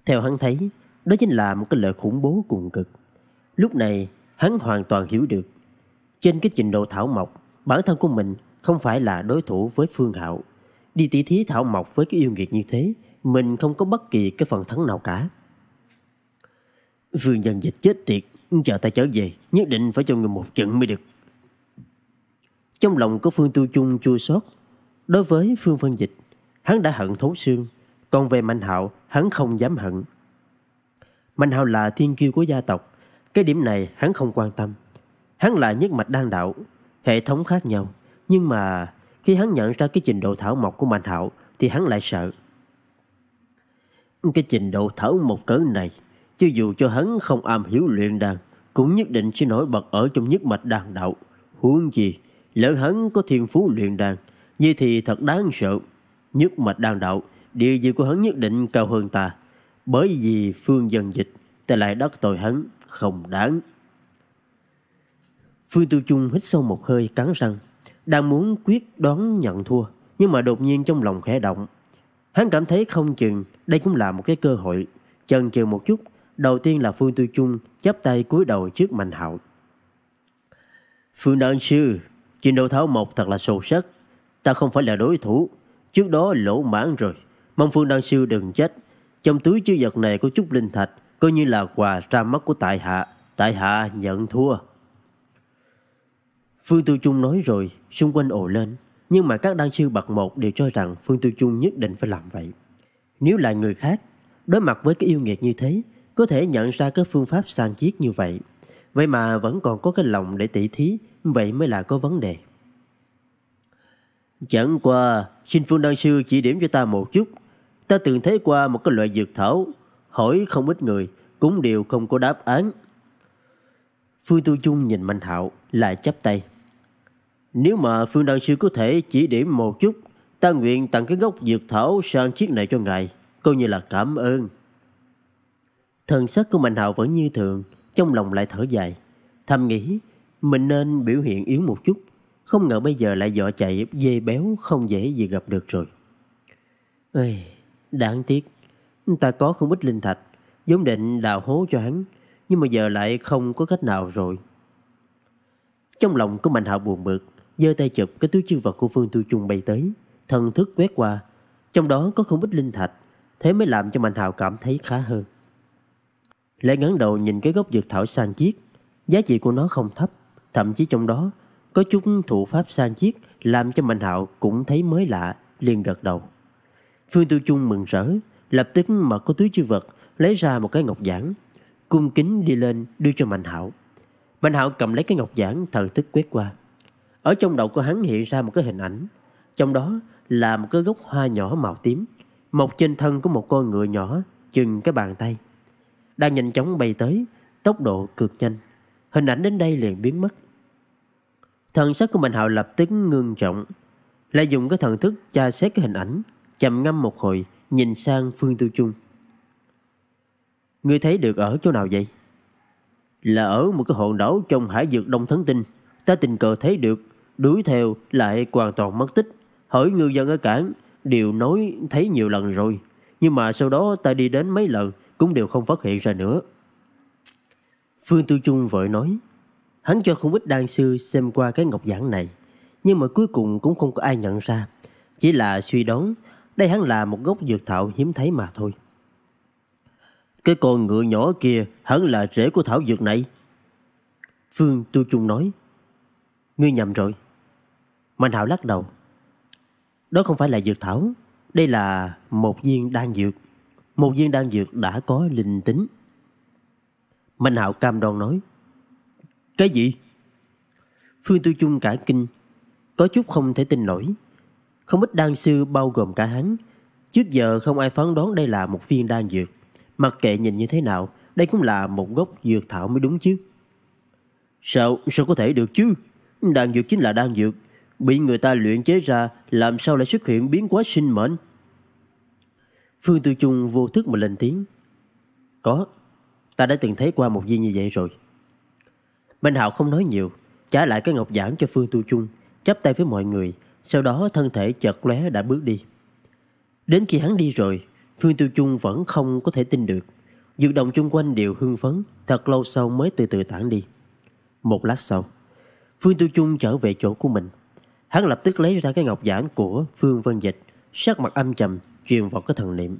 Theo hắn thấy, đó chính là một cái lợi khủng bố cùng cực. Lúc này, hắn hoàn toàn hiểu được trên cái trình độ thảo mộc, bản thân của mình không phải là đối thủ với Phương Hạo. Đi tỉ thí thảo mộc với cái yêu nghiệt như thế, mình không có bất kỳ cái phần thắng nào cả. Vương nhân dịch chết tiệt, chờ ta trở về, nhất định phải cho người một trận mới được. Trong lòng của Phương Tu trung chua xót Đối với Phương Vân Dịch, hắn đã hận thấu xương, còn về Mạnh Hạo, hắn không dám hận. Mạnh Hạo là thiên kiêu của gia tộc, cái điểm này hắn không quan tâm. Hắn là nhất mạch đan đạo, hệ thống khác nhau. Nhưng mà khi hắn nhận ra cái trình độ thảo mộc của Mạnh Hạo thì hắn lại sợ. Cái trình độ thảo mộc cỡ này, cho dù cho hắn không am hiểu luyện đan, cũng nhất định sẽ nổi bật ở trong nhất mạch đan đạo. Huống gì, lỡ hắn có thiên phú luyện đan, như thì thật đáng sợ. Nhất mạch đan đạo, điều gì của hắn nhất định cao hơn ta. Bởi vì phương dân dịch, ta lại đắc tội hắn, không đáng. Phương Tiêu Trung hít sâu một hơi cắn răng, đang muốn quyết đoán nhận thua, nhưng mà đột nhiên trong lòng khẽ động. Hắn cảm thấy không chừng đây cũng là một cái cơ hội, chần chừ một chút, đầu tiên là Phương Tiêu Trung chắp tay cúi đầu trước Mạnh Hạo. Phương Đại Sư, chuyện đầu tháo một thật là sâu sắc, ta không phải là đối thủ, trước đó lỗ mãn rồi, mong Phương Đại Sư đừng trách. Trong túi chứa vật này có chút linh thạch, coi như là quà ra mắt của tại hạ, tại hạ nhận thua. Phương Tiêu Trung nói rồi, xung quanh ồ lên. Nhưng mà các đan sư bậc một đều cho rằng Phương Tiêu Trung nhất định phải làm vậy. Nếu là người khác, đối mặt với cái yêu nghiệt như thế, có thể nhận ra cái phương pháp sang chiết như vậy. Vậy mà vẫn còn có cái lòng để tỉ thí, vậy mới là có vấn đề. Chẳng qua, xin Phương Đan Sư chỉ điểm cho ta một chút. Ta từng thấy qua một cái loại dược thảo, hỏi không ít người, cũng đều không có đáp án. Phương Tiêu Trung nhìn Mạnh Hạo, lại chắp tay. Nếu mà Phương Đan Sư có thể chỉ điểm một chút, ta nguyện tặng cái gốc dược thảo sang chiếc này cho ngài, coi như là cảm ơn. Thần sắc của Mạnh Hạo vẫn như thường, trong lòng lại thở dài. Thầm nghĩ, mình nên biểu hiện yếu một chút, không ngờ bây giờ lại dọ chạy dê béo không dễ gì gặp được rồi. Ây, đáng tiếc, ta có không ít linh thạch, vốn định đào hố cho hắn, nhưng mà giờ lại không có cách nào rồi. Trong lòng của Mạnh Hạo buồn bực, giơ tay chụp cái túi chư vật của Phương Tu Trung bay tới, thần thức quét qua, trong đó có không ít linh thạch, thế mới làm cho Mạnh Hạo cảm thấy khá hơn. Lệ ngẩng đầu nhìn cái gốc dược thảo sang chiết, giá trị của nó không thấp, thậm chí trong đó có chút thủ pháp sang chiết làm cho Mạnh Hạo cũng thấy mới lạ, liền gật đầu. Phương Tu Trung mừng rỡ, lập tức mở cái túi chư vật, lấy ra một cái ngọc giản, cung kính đi lên đưa cho Mạnh Hạo. Mạnh Hạo cầm lấy cái ngọc giản thần thức quét qua. Ở trong đầu của hắn hiện ra một cái hình ảnh, trong đó là một cái gốc hoa nhỏ màu tím, mọc trên thân của một con ngựa nhỏ chừng cái bàn tay. Đang nhanh chóng bay tới, tốc độ cực nhanh. Hình ảnh đến đây liền biến mất. Thần sắc của Mạnh Hạo lập tức ngưng trọng, lại dùng cái thần thức tra xét cái hình ảnh, trầm ngâm một hồi, nhìn sang Phương Tiêu Trung. Ngươi thấy được ở chỗ nào vậy? Là ở một cái hòn đảo trong hải vực Đông Thắng Tinh, ta tình cờ thấy được đuổi theo lại hoàn toàn mất tích. Hỏi ngư dân ở cảng, đều nói thấy nhiều lần rồi. Nhưng mà sau đó ta đi đến mấy lần cũng đều không phát hiện ra nữa. Phương Tư Trung vội nói, hắn cho không ít đan sư xem qua cái ngọc giản này. Nhưng mà cuối cùng cũng không có ai nhận ra. Chỉ là suy đoán, đây hắn là một gốc dược thảo hiếm thấy mà thôi. Cái con ngựa nhỏ kia hẳn là rễ của thảo dược này. Phương Tu Trung nói, ngươi nhầm rồi. Mạnh Hạo lắc đầu. Đó không phải là dược thảo, đây là một viên đan dược. Một viên đan dược đã có linh tính. Mạnh Hạo cam đoan nói. Cái gì? Phương Tư Chung cả kinh, có chút không thể tin nổi. Không ít đan sư bao gồm cả hắn, trước giờ không ai phán đoán đây là một viên đan dược. Mặc kệ nhìn như thế nào, đây cũng là một gốc dược thảo mới đúng chứ. Sao, sao có thể được chứ? Đan dược chính là đan dược, bị người ta luyện chế ra, làm sao lại xuất hiện biến quá sinh mệnh? Phương Tư Trung vô thức một lên tiếng. Có, ta đã từng thấy qua một viên như vậy rồi. Minh Hạo không nói nhiều, trả lại cái ngọc giản cho Phương Tư Trung, chắp tay với mọi người, sau đó thân thể chợt lóe đã bước đi. Đến khi hắn đi rồi, Phương Tư Trung vẫn không có thể tin được. Dược động chung quanh đều hưng phấn, thật lâu sau mới từ từ tản đi. Một lát sau, Phương Tư Trung trở về chỗ của mình. Hắn lập tức lấy ra cái ngọc giản của Phương Vân Dịch, sắc mặt âm trầm, truyền vào cái thần niệm.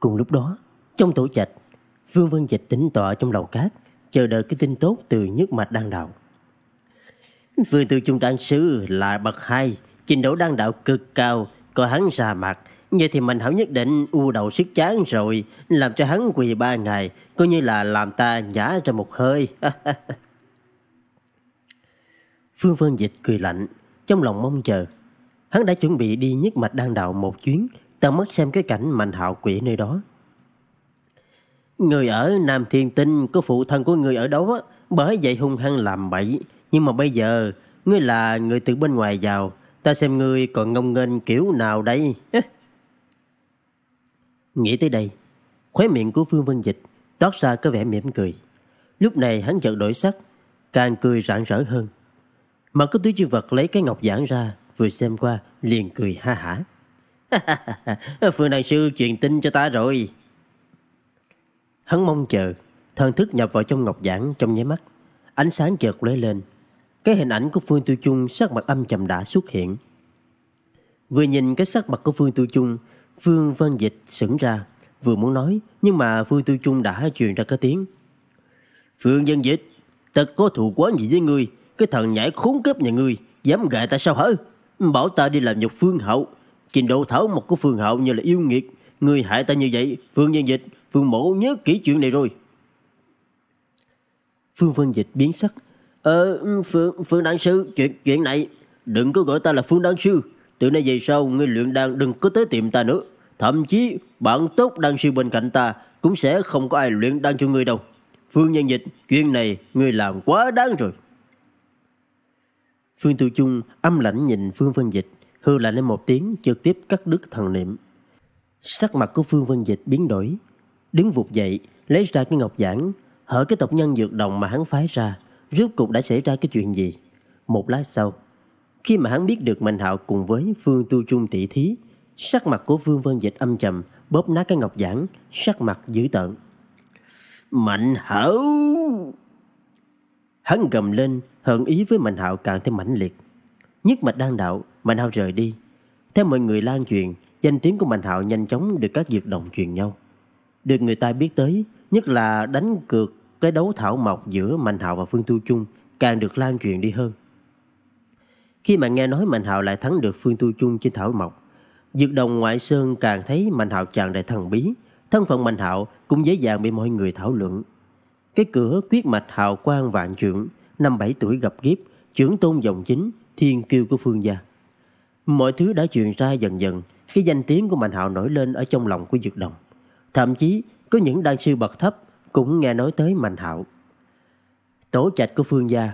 Cùng lúc đó, trong tổ trạch, Phương Vân Dịch tĩnh tọa trong lầu cát, chờ đợi cái tin tốt từ nhất mạch đang đạo. Phương Tư Trung Đan Sư là bậc hai, trình độ đan đạo cực cao, coi hắn ra mặt. như thì mình hảo nhất định u đầu sức chán rồi, làm cho hắn quỳ ba ngày, coi như là làm ta nhả ra một hơi. Phương Vân Dịch cười lạnh, trong lòng mong chờ. Hắn đã chuẩn bị đi nhất mạch đan đạo một chuyến, tận mắt xem cái cảnh mạnh hạo quỷ nơi đó. Người ở Nam Thiên Tinh có phụ thân của người ở đó, bởi vậy hung hăng làm bậy. Nhưng mà bây giờ, ngươi là người từ bên ngoài vào, ta xem ngươi còn ngông nghênh kiểu nào đây. Nghĩ tới đây, khóe miệng của Phương Vân Dịch toát ra có vẻ mỉm cười. Lúc này hắn chợt đổi sắc, càng cười rạng rỡ hơn. Mà cứ túi chư vật lấy cái ngọc giản ra, vừa xem qua, liền cười ha hả. Phương Đại Sư truyền tin cho ta rồi. Hắn mong chờ, thần thức nhập vào trong ngọc giản trong nháy mắt. Ánh sáng chợt lóe lên. Cái hình ảnh của Phương tu Trung sắc mặt âm trầm đã xuất hiện. Vừa nhìn cái sắc mặt của Phương tu Trung, Phương Văn Dịch sững ra, vừa muốn nói, nhưng mà Phương tu Trung đã truyền ra cái tiếng. Phương Văn Dịch, ta có thù quán gì với ngươi, cái thằng nhãi khốn kiếp nhà ngươi Dám gạ ta sao hả Bảo ta đi làm nhục phương hậu Trình độ thảo một của phương hậu như là yêu nghiệt Ngươi hại ta như vậy Phương nhân dịch Phương mẫu nhớ kỹ chuyện này rồi Phương vân dịch biến sắc Ờ Phương, phương đảng sư chuyện, chuyện này Đừng có gọi ta là phương đảng sư Từ nay về sau ngươi luyện đan đừng có tới tìm ta nữa Thậm chí bạn tốt đan sư bên cạnh ta Cũng sẽ không có ai luyện đan cho ngươi đâu Phương nhân dịch chuyện này ngươi làm quá đáng rồi Phương Tiêu Trung âm lãnh nhìn Phương Vân Dịch, hư lại lên một tiếng trực tiếp cắt đứt thần niệm. Sắc mặt của Phương Vân Dịch biến đổi, đứng vụt dậy, lấy ra cái ngọc giản, hở cái tộc nhân dược đồng mà hắn phái ra, rốt cục đã xảy ra cái chuyện gì? Một lát sau, khi mà hắn biết được Mạnh Hạo cùng với Phương Tu Trung tỷ thí, sắc mặt của Phương Vân Dịch âm trầm, bóp nát cái ngọc giản, sắc mặt dữ tợn. Mạnh Hạo! Hắn gầm lên, hận ý với Mạnh Hạo càng thêm mãnh liệt. Nhất mạch đang đạo, Mạnh Hạo rời đi. Theo mọi người lan truyền, danh tiếng của Mạnh Hạo nhanh chóng được các dược đồng truyền nhau. Được người ta biết tới, nhất là đánh cược cái đấu thảo mộc giữa Mạnh Hạo và Phương Tu Chung càng được lan truyền đi hơn. Khi mà nghe nói Mạnh Hạo lại thắng được Phương Tu Chung trên thảo mộc, dược đồng ngoại sơn càng thấy Mạnh Hạo chàng đại thần bí, thân phận Mạnh Hạo cũng dễ dàng bị mọi người thảo luận. Cái cửa quyết mạch hào quang vạn trượng năm bảy tuổi gặp kiếp, trưởng tôn dòng chính, thiên kiêu của phương gia. Mọi thứ đã truyền ra dần dần, cái danh tiếng của Mạnh Hạo nổi lên ở trong lòng của Dược Đồng. Thậm chí có những đan sư bậc thấp cũng nghe nói tới Mạnh Hạo. Tổ trạch của Phương gia,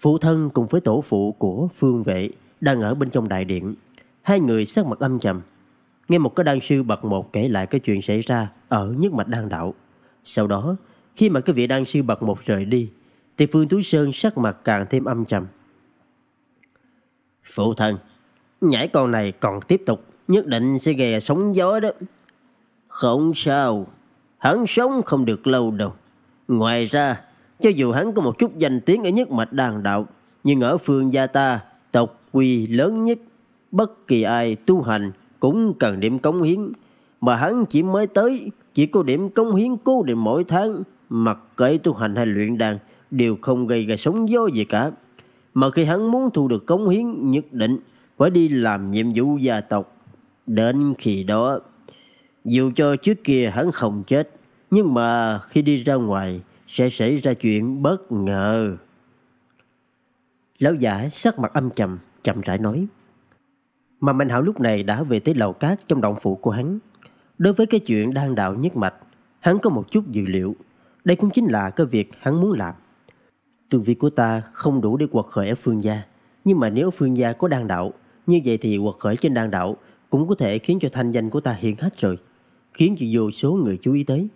phụ thân cùng với tổ phụ của Phương Vệ đang ở bên trong đại điện. Hai người sắc mặt âm trầm. Nghe một cái đan sư bậc một kể lại cái chuyện xảy ra ở nhất mạch đan đạo. Sau đó, khi mà cái vị đan sư bậc một rời đi, thì Phương Tú Sơn sắc mặt càng thêm âm trầm. Phụ thân, nhảy con này còn tiếp tục, nhất định sẽ ghè sóng gió đó. Không sao, hắn sống không được lâu đâu. Ngoài ra, cho dù hắn có một chút danh tiếng ở nhất mạch đàn đạo, nhưng ở phương gia ta, tộc quy lớn nhất, bất kỳ ai tu hành cũng cần điểm cống hiến. Mà hắn chỉ mới tới, chỉ có điểm cống hiến cố định mỗi tháng, mặc kệ tu hành hay luyện đàn, đều không gây ra sóng gió gì cả. Mà khi hắn muốn thu được cống hiến nhất định phải đi làm nhiệm vụ gia tộc. Đến khi đó, dù cho trước kia hắn không chết, nhưng mà khi đi ra ngoài sẽ xảy ra chuyện bất ngờ. Lão giả sắc mặt âm trầm, chậm rãi nói. Mà Mạnh Hảo lúc này đã về tới lầu cát trong động phủ của hắn. Đối với cái chuyện đang đạo nhất mạch, hắn có một chút dự liệu. Đây cũng chính là cái việc hắn muốn làm. Tư vị của ta không đủ để quật khởi ở phương gia, nhưng mà nếu phương gia có đan đạo, như vậy thì quật khởi trên đan đạo cũng có thể khiến cho thanh danh của ta hiện hết rồi, khiến cho vô số người chú ý tới.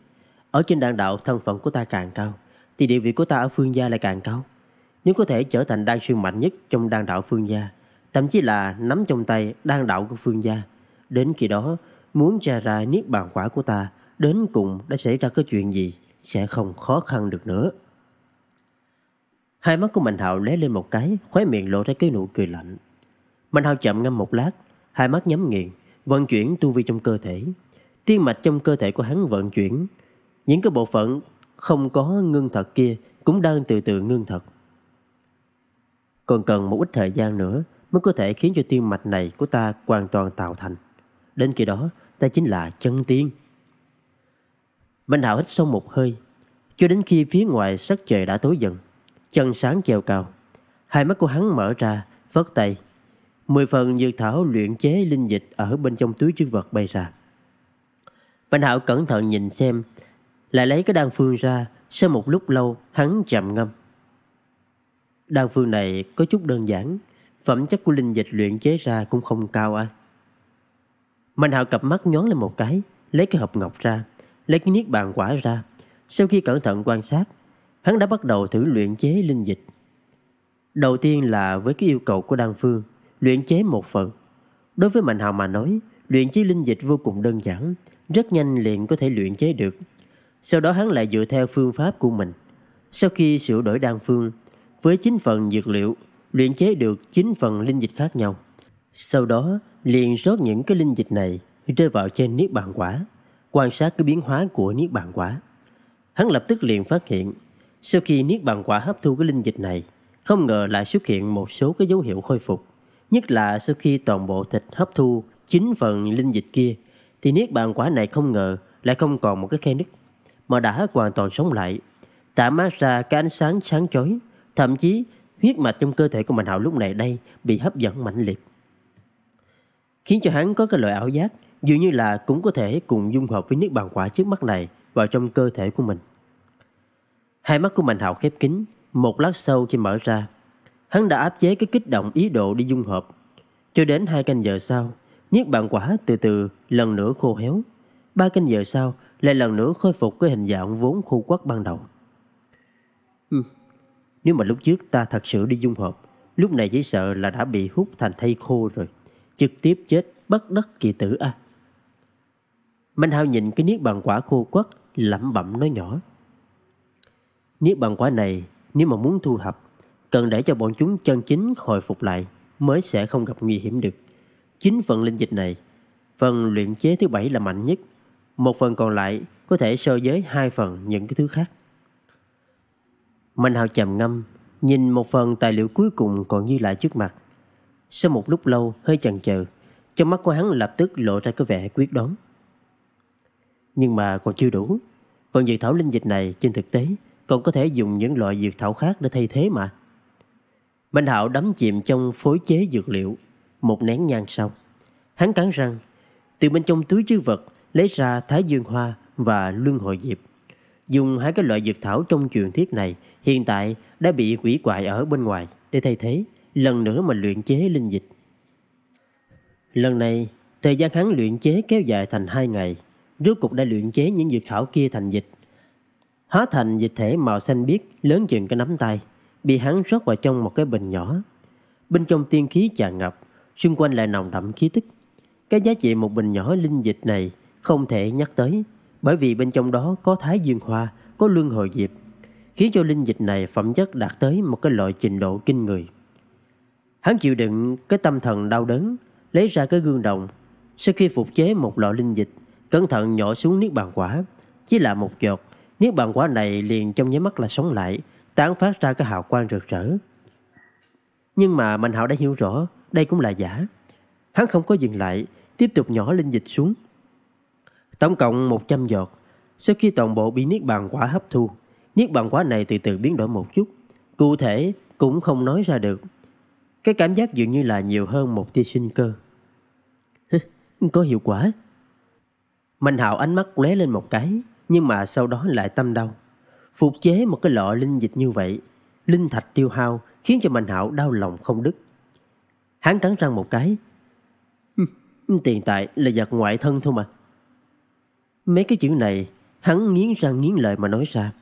Ở trên đan đạo thân phận của ta càng cao, thì địa vị của ta ở phương gia lại càng cao. Nếu có thể trở thành đan sư mạnh nhất trong đan đạo phương gia, thậm chí là nắm trong tay đan đạo của phương gia, đến khi đó muốn tra ra niết bàn quả của ta đến cùng đã xảy ra cái chuyện gì sẽ không khó khăn được nữa. Hai mắt của Mạnh Hạo lóe lên một cái, khóe miệng lộ ra cái nụ cười lạnh. Mạnh Hạo chậm ngâm một lát, hai mắt nhắm nghiền, vận chuyển tu vi trong cơ thể. Tiên mạch trong cơ thể của hắn vận chuyển, những cái bộ phận không có ngưng thật kia cũng đang từ từ ngưng thật. Còn cần một ít thời gian nữa mới có thể khiến cho tiên mạch này của ta hoàn toàn tạo thành. Đến khi đó, ta chính là chân tiên. Mạnh Hạo hít sâu một hơi, cho đến khi phía ngoài sắc trời đã tối dần chân sáng chèo cao. Hai mắt của hắn mở ra, vớt tay. Mười phần dược thảo luyện chế linh dịch ở bên trong túi chứa vật bay ra. Bành hạo cẩn thận nhìn xem, lại lấy cái đan phương ra, sau một lúc lâu hắn chậm ngâm. Đan phương này có chút đơn giản, phẩm chất của linh dịch luyện chế ra cũng không cao à. Mạnh hạo cặp mắt nhón lên một cái, lấy cái hộp ngọc ra, lấy cái niết bàn quả ra. Sau khi cẩn thận quan sát, hắn đã bắt đầu thử luyện chế linh dịch. Đầu tiên là với cái yêu cầu của Đan Phương, luyện chế một phần. Đối với Mạnh Hào mà nói, luyện chế linh dịch vô cùng đơn giản, rất nhanh liền có thể luyện chế được. Sau đó hắn lại dựa theo phương pháp của mình. Sau khi sửa đổi Đan Phương, với 9 phần dược liệu, luyện chế được 9 phần linh dịch khác nhau. Sau đó, liền rót những cái linh dịch này rơi vào trên niết bàn quả, quan sát cái biến hóa của niết bàn quả. Hắn lập tức liền phát hiện sau khi Niết Bàn Quả hấp thu cái linh dịch này, không ngờ lại xuất hiện một số cái dấu hiệu khôi phục. Nhất là sau khi toàn bộ thịt hấp thu chính phần linh dịch kia, thì Niết Bàn Quả này không ngờ lại không còn một cái khe nứt, mà đã hoàn toàn sống lại. Tả mát ra cái ánh sáng sáng chói, thậm chí huyết mạch trong cơ thể của Mạnh Hạo lúc này đây bị hấp dẫn mạnh liệt. Khiến cho hắn có cái loại ảo giác dường như là cũng có thể cùng dung hợp với Niết Bàn Quả trước mắt này vào trong cơ thể của mình. Hai mắt của Mạnh Hạo khép kín, một lát sau khi mở ra, hắn đã áp chế cái kích động ý đồ đi dung hợp. Cho đến hai canh giờ sau, niết bàn quả từ từ lần nữa khô héo. Ba canh giờ sau, lại lần nữa khôi phục cái hình dạng vốn khô quắc ban đầu. Ừ. Nếu mà lúc trước ta thật sự đi dung hợp, lúc này chỉ sợ là đã bị hút thành thây khô rồi. Trực tiếp chết bất đắc kỳ tử a. Minh Hạo nhìn cái niết bàn quả khô quắc, lẩm bẩm nói nhỏ nếu bằng quả này nếu mà muốn thu thập, cần để cho bọn chúng chân chính hồi phục lại mới sẽ không gặp nguy hiểm được. Chính phần linh dịch này, phần luyện chế thứ bảy là mạnh nhất, một phần còn lại có thể so với hai phần những cái thứ khác. Mạnh hào trầm ngâm, nhìn một phần tài liệu cuối cùng còn dư lại trước mặt. Sau một lúc lâu hơi chần chờ trong mắt của hắn lập tức lộ ra cái vẻ quyết đoán. Nhưng mà còn chưa đủ, phần dự thảo linh dịch này trên thực tế còn có thể dùng những loại dược thảo khác để thay thế mà. Minh Hạo đắm chìm trong phối chế dược liệu, một nén nhang sau. Hắn cắn răng, từ bên trong túi chứa vật lấy ra Thái Dương Hoa và Luân Hồi Diệp. Dùng hai cái loại dược thảo trong truyền thuyết này hiện tại đã bị quỷ quại ở bên ngoài để thay thế, lần nữa mà luyện chế linh dịch. Lần này, thời gian hắn luyện chế kéo dài thành hai ngày, rốt cục đã luyện chế những dược thảo kia thành dịch. Hóa thành dịch thể màu xanh biếc lớn chừng cái nắm tay, bị hắn rót vào trong một cái bình nhỏ. Bên trong tiên khí tràn ngập, xung quanh lại nồng đậm khí tức. Cái giá trị một bình nhỏ linh dịch này không thể nhắc tới, bởi vì bên trong đó có thái dương hoa, có lương hồi diệp, khiến cho linh dịch này phẩm chất đạt tới một cái loại trình độ kinh người. Hắn chịu đựng cái tâm thần đau đớn, lấy ra cái gương đồng. Sau khi phục chế một lọ linh dịch, cẩn thận nhỏ xuống niết bàn quả, chỉ là một giọt Niết bàn quả này liền trong nháy mắt là sống lại, tán phát ra cái hào quang rực rỡ. Nhưng mà Mạnh Hạo đã hiểu rõ, đây cũng là giả. Hắn không có dừng lại, tiếp tục nhỏ linh dịch xuống. Tổng cộng 100 giọt. Sau khi toàn bộ bị niết bàn quả hấp thu, niết bàn quả này từ từ biến đổi một chút. Cụ thể cũng không nói ra được. Cái cảm giác dường như là nhiều hơn một tia sinh cơ. có hiệu quả. Mạnh Hạo ánh mắt lóe lên một cái, nhưng mà sau đó lại tâm đau. Phục chế một cái lọ linh dịch như vậy, linh thạch tiêu hao khiến cho Mạnh Hạo đau lòng không đứt. Hắn cắn răng một cái. Tiền tài là giặc ngoại thân thôi mà. Mấy cái chữ này, hắn nghiến răng nghiến lợi mà nói ra.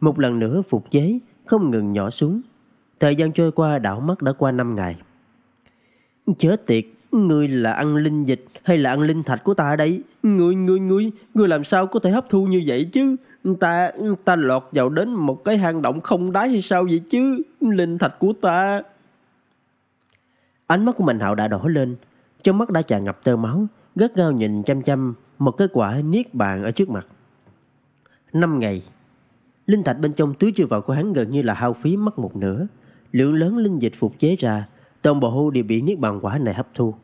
Một lần nữa phục chế, không ngừng nhỏ xuống. Thời gian trôi qua đảo mắt đã qua 5 ngày. Chết tiệt, Ngươi là ăn linh dịch hay là ăn linh thạch của ta đấy? Ngươi, ngươi, ngươi, ngươi làm sao có thể hấp thu như vậy chứ? Ta, ta lọt vào đến một cái hang động không đáy hay sao vậy chứ? Linh thạch của ta... Ánh mắt của mình Hạo đã đỏ lên, trong mắt đã tràn ngập tơ máu, gắt gao nhìn chăm chăm một cái quả niết bàn ở trước mặt. Năm ngày, linh thạch bên trong túi chưa vào của hắn gần như là hao phí mất một nửa. Lượng lớn linh dịch phục chế ra toàn bộ đều bị niết bàn quả này hấp thu,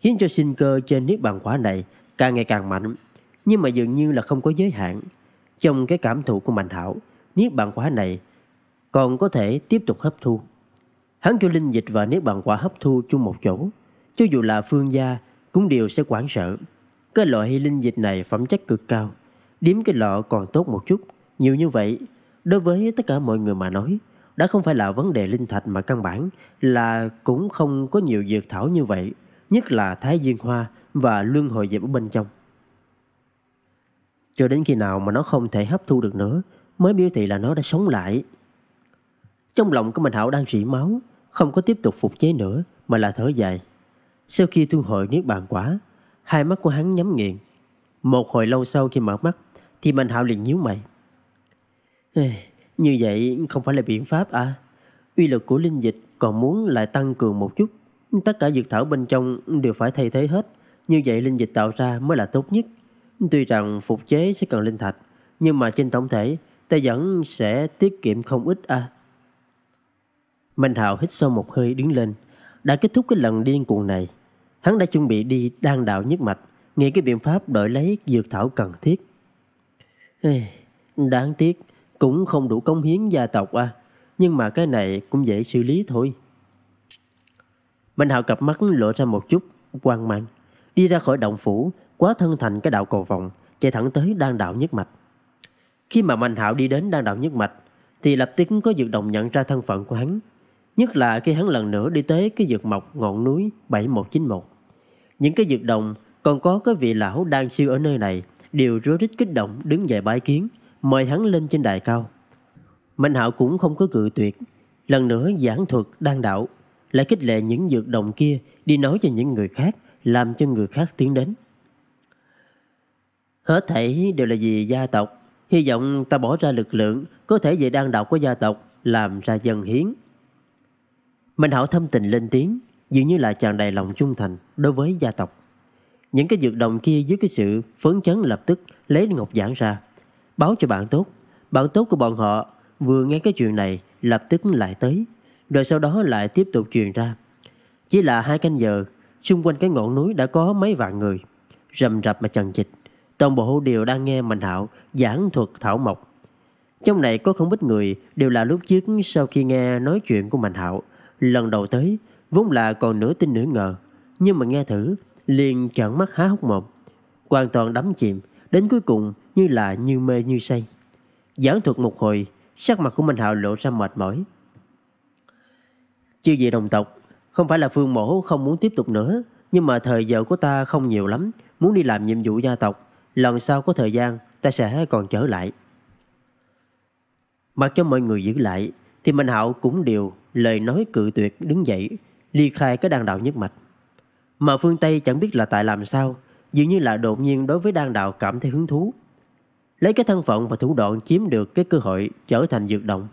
khiến cho sinh cơ trên niết bàn quả này càng ngày càng mạnh, nhưng mà dường như là không có giới hạn. Trong cái cảm thụ của Mạnh Hạo, niết bàn quả này còn có thể tiếp tục hấp thu. Hắn cho linh dịch và niết bàn quả hấp thu chung một chỗ, cho dù là phương gia cũng đều sẽ quản sợ. Cái loại linh dịch này phẩm chất cực cao, điểm cái lọ còn tốt một chút, nhiều như vậy đối với tất cả mọi người mà nói đã không phải là vấn đề linh thạch mà căn bản là cũng không có nhiều dược thảo như vậy, nhất là thái dương hoa và luân hồi diệp ở bên trong. Cho đến khi nào mà nó không thể hấp thu được nữa, mới biểu thị là nó đã sống lại. Trong lòng của Minh Hảo đang rỉ máu, không có tiếp tục phục chế nữa mà là thở dài. Sau khi thu hồi niết bàn quả, hai mắt của hắn nhắm nghiền. Một hồi lâu sau khi mở mắt thì Mạnh Hạo liền nhíu mày. Ê, như vậy không phải là biện pháp à? Uy lực của linh dịch còn muốn lại tăng cường một chút. Tất cả dược thảo bên trong đều phải thay thế hết. Như vậy linh dịch tạo ra mới là tốt nhất. Tuy rằng phục chế sẽ cần linh thạch, nhưng mà trên tổng thể, ta vẫn sẽ tiết kiệm không ít à. Minh Hạo hít sâu một hơi đứng lên, đã kết thúc cái lần điên cuồng này. Hắn đã chuẩn bị đi đan đạo nhất mạch, nghĩ cái biện pháp đổi lấy dược thảo cần thiết. đáng tiếc, cũng không đủ cống hiến gia tộc à. Nhưng mà cái này cũng dễ xử lý thôi. minh hạo cặp mắt lộ ra một chút quan mang. Đi ra khỏi động phủ, quá thân thành cái đạo cầu vòng, chạy thẳng tới đan đạo nhất mạch. Khi mà minh hạo đi đến đan đạo nhất mạch, thì lập tức có dược đồng nhận ra thân phận của hắn. Nhất là khi hắn lần nữa đi tới cái dược mộc ngọn núi 7191. Những cái dược đồng còn có cái vị lão đang siêu ở nơi này đều rối rít kích động đứng dậy bái kiến, mời hắn lên trên đài cao. Mạnh hạo cũng không có cự tuyệt, lần nữa giảng thuật đan đạo, lại kích lệ những dược đồng kia đi nói cho những người khác, làm cho người khác tiến đến. Hết thảy đều là vì gia tộc, hy vọng ta bỏ ra lực lượng có thể về đan đạo của gia tộc làm ra dân hiến. Mạnh hạo thâm tình lên tiếng, dường như là chàng đầy lòng trung thành đối với gia tộc. Những cái dược đồng kia dưới cái sự phấn chấn lập tức lấy ngọc giản ra, báo cho bạn tốt. Bạn tốt của bọn họ vừa nghe cái chuyện này lập tức lại tới, rồi sau đó lại tiếp tục truyền ra. Chỉ là hai canh giờ, xung quanh cái ngọn núi đã có mấy vạn người, rầm rập mà chằng chịt. Toàn bộ đều đang nghe Mạnh Hạo giảng thuật thảo mộc. Trong này có không ít người đều là lúc trước sau khi nghe nói chuyện của Mạnh Hạo, lần đầu tới vốn là còn nửa tin nửa ngờ, nhưng mà nghe thử liền trợn mắt há hốc mồm, hoàn toàn đắm chìm, đến cuối cùng như là như mê như say. Giảng thuật một hồi, sắc mặt của Minh Hạo lộ ra mệt mỏi. Chưa về đồng tộc, không phải là phương mổ không muốn tiếp tục nữa, nhưng mà thời giờ của ta không nhiều lắm, muốn đi làm nhiệm vụ gia tộc, lần sau có thời gian ta sẽ còn trở lại. Mặc cho mọi người giữ lại, thì Minh Hạo cũng đều lời nói cự tuyệt đứng dậy, ly khai cái đàn đạo nhất mạch. Mà phương Tây chẳng biết là tại làm sao, dường như là đột nhiên đối với đan đạo cảm thấy hứng thú lấy cái thân phận và thủ đoạn chiếm được cái cơ hội trở thành dược động.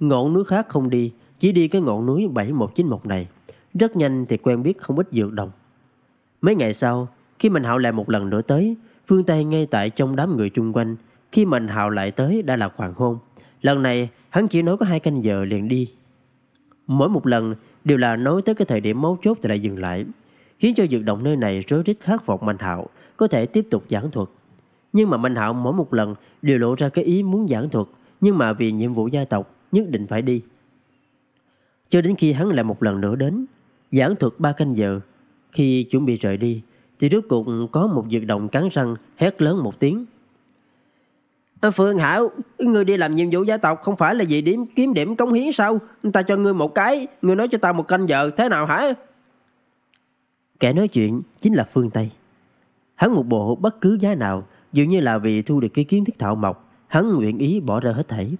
Ngọn núi khác không đi, chỉ đi cái ngọn núi 7191 này. Rất nhanh thì quen biết không ít dược động Mấy ngày sau, khi Mạnh Hạo lại một lần nữa tới, Phương Tây ngay tại trong đám người chung quanh. Khi Mạnh Hạo lại tới đã là hoàng hôn. Lần này, hắn chỉ nói có hai canh giờ liền đi. Mỗi một lần đều là nói tới cái thời điểm mấu chốt thì lại dừng lại, khiến cho dược động nơi này rối rít khát vọng Mạnh Hạo có thể tiếp tục giảng thuật. Nhưng mà Minh Hạo mỗi một lần đều lộ ra cái ý muốn giảng thuật, nhưng mà vì nhiệm vụ gia tộc nhất định phải đi. Cho đến khi hắn lại một lần nữa đến, giảng thuật ba canh giờ, khi chuẩn bị rời đi, thì rốt cuộc có một dược động cắn răng hét lớn một tiếng. Phương Hảo, người đi làm nhiệm vụ gia tộc không phải là vì điểm kiếm điểm cống hiến sao? Ta cho ngươi một cái, ngươi nói cho ta một canh giờ thế nào hả? Kẻ nói chuyện chính là Phương Tây. Hắn một bộ bất cứ giá nào Dường như là vì thu được cái kiến thức thạo mộc Hắn nguyện ý bỏ ra hết thảy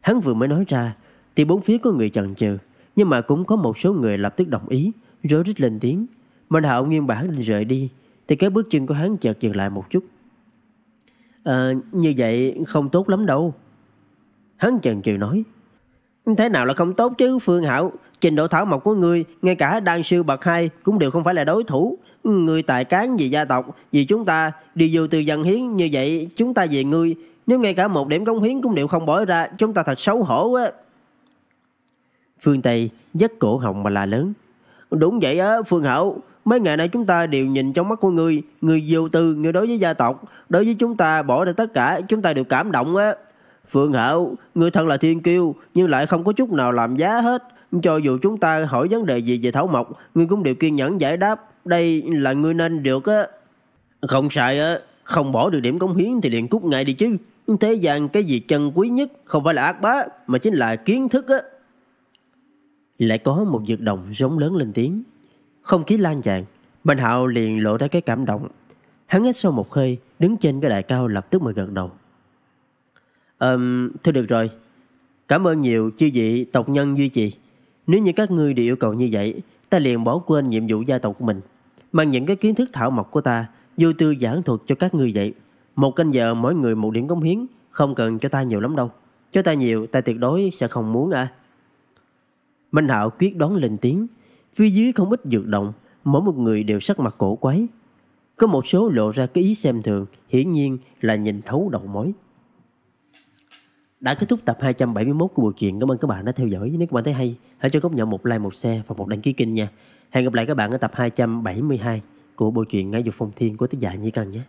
Hắn vừa mới nói ra Thì bốn phía có người chần chừ Nhưng mà cũng có một số người lập tức đồng ý Rối rít lên tiếng minh hạo nguyên bản định rời đi Thì cái bước chân của hắn chợt dừng lại một chút à, Như vậy không tốt lắm đâu Hắn chần chừ nói Thế nào là không tốt chứ Phương Hạo Trình độ thảo mộc của ngươi Ngay cả đan sư bậc hai Cũng đều không phải là đối thủ người tài cán vì gia tộc, vì chúng ta, đi dù từ dân hiến như vậy, chúng ta về ngươi. Nếu ngay cả một điểm cống hiến cũng đều không bỏ ra, chúng ta thật xấu hổ á. Phương Tây dắt cổ họng mà la lớn. Đúng vậy á, Phương Hậu. Mấy ngày nay chúng ta đều nhìn trong mắt của ngươi, người vô tư, người đối với gia tộc, đối với chúng ta bỏ ra tất cả, chúng ta đều cảm động á. Phương Hậu, ngươi thật là thiên kiêu, nhưng lại không có chút nào làm giá hết. Cho dù chúng ta hỏi vấn đề gì về Thảo Mộc, ngươi cũng đều kiên nhẫn giải đáp, đây là ngươi nên được á. Không sai á, không bỏ được điểm cống hiến thì liền cút ngay đi chứ. Thế gian cái gì chân quý nhất không phải là ác bá mà chính là kiến thức á. Lại có một dược đồng giống lớn lên tiếng. Không khí lan tràn, Mạnh Hạo liền lộ ra cái cảm động. Hắn hít sâu một hơi, đứng trên cái đại cao lập tức mà gật đầu. Ừm, thôi được rồi. Cảm ơn nhiều chư vị tộc nhân duy trì. Nếu như các ngươi đều yêu cầu như vậy, ta liền bỏ quên nhiệm vụ gia tộc của mình mang những cái kiến thức thảo mộc của ta, vô tư giảng thuật cho các người vậy. Một canh giờ mỗi người một điểm cống hiến, không cần cho ta nhiều lắm đâu. Cho ta nhiều, ta tuyệt đối sẽ không muốn à. Minh Hạo quyết đoán lên tiếng. Phía dưới không ít dược động, mỗi một người đều sắc mặt cổ quái. Có một số lộ ra cái ý xem thường, hiển nhiên là nhìn thấu đầu mối. Đã kết thúc tập 271 của buổi chuyện. Cảm ơn các bạn đã theo dõi. Nếu các bạn thấy hay, hãy cho góc nhỏ một like, một share và một đăng ký kênh nha. Hẹn gặp lại các bạn ở tập 272 của bộ truyện Ngã Dục Phong Thiên của tác giả Nhi Cần nhé.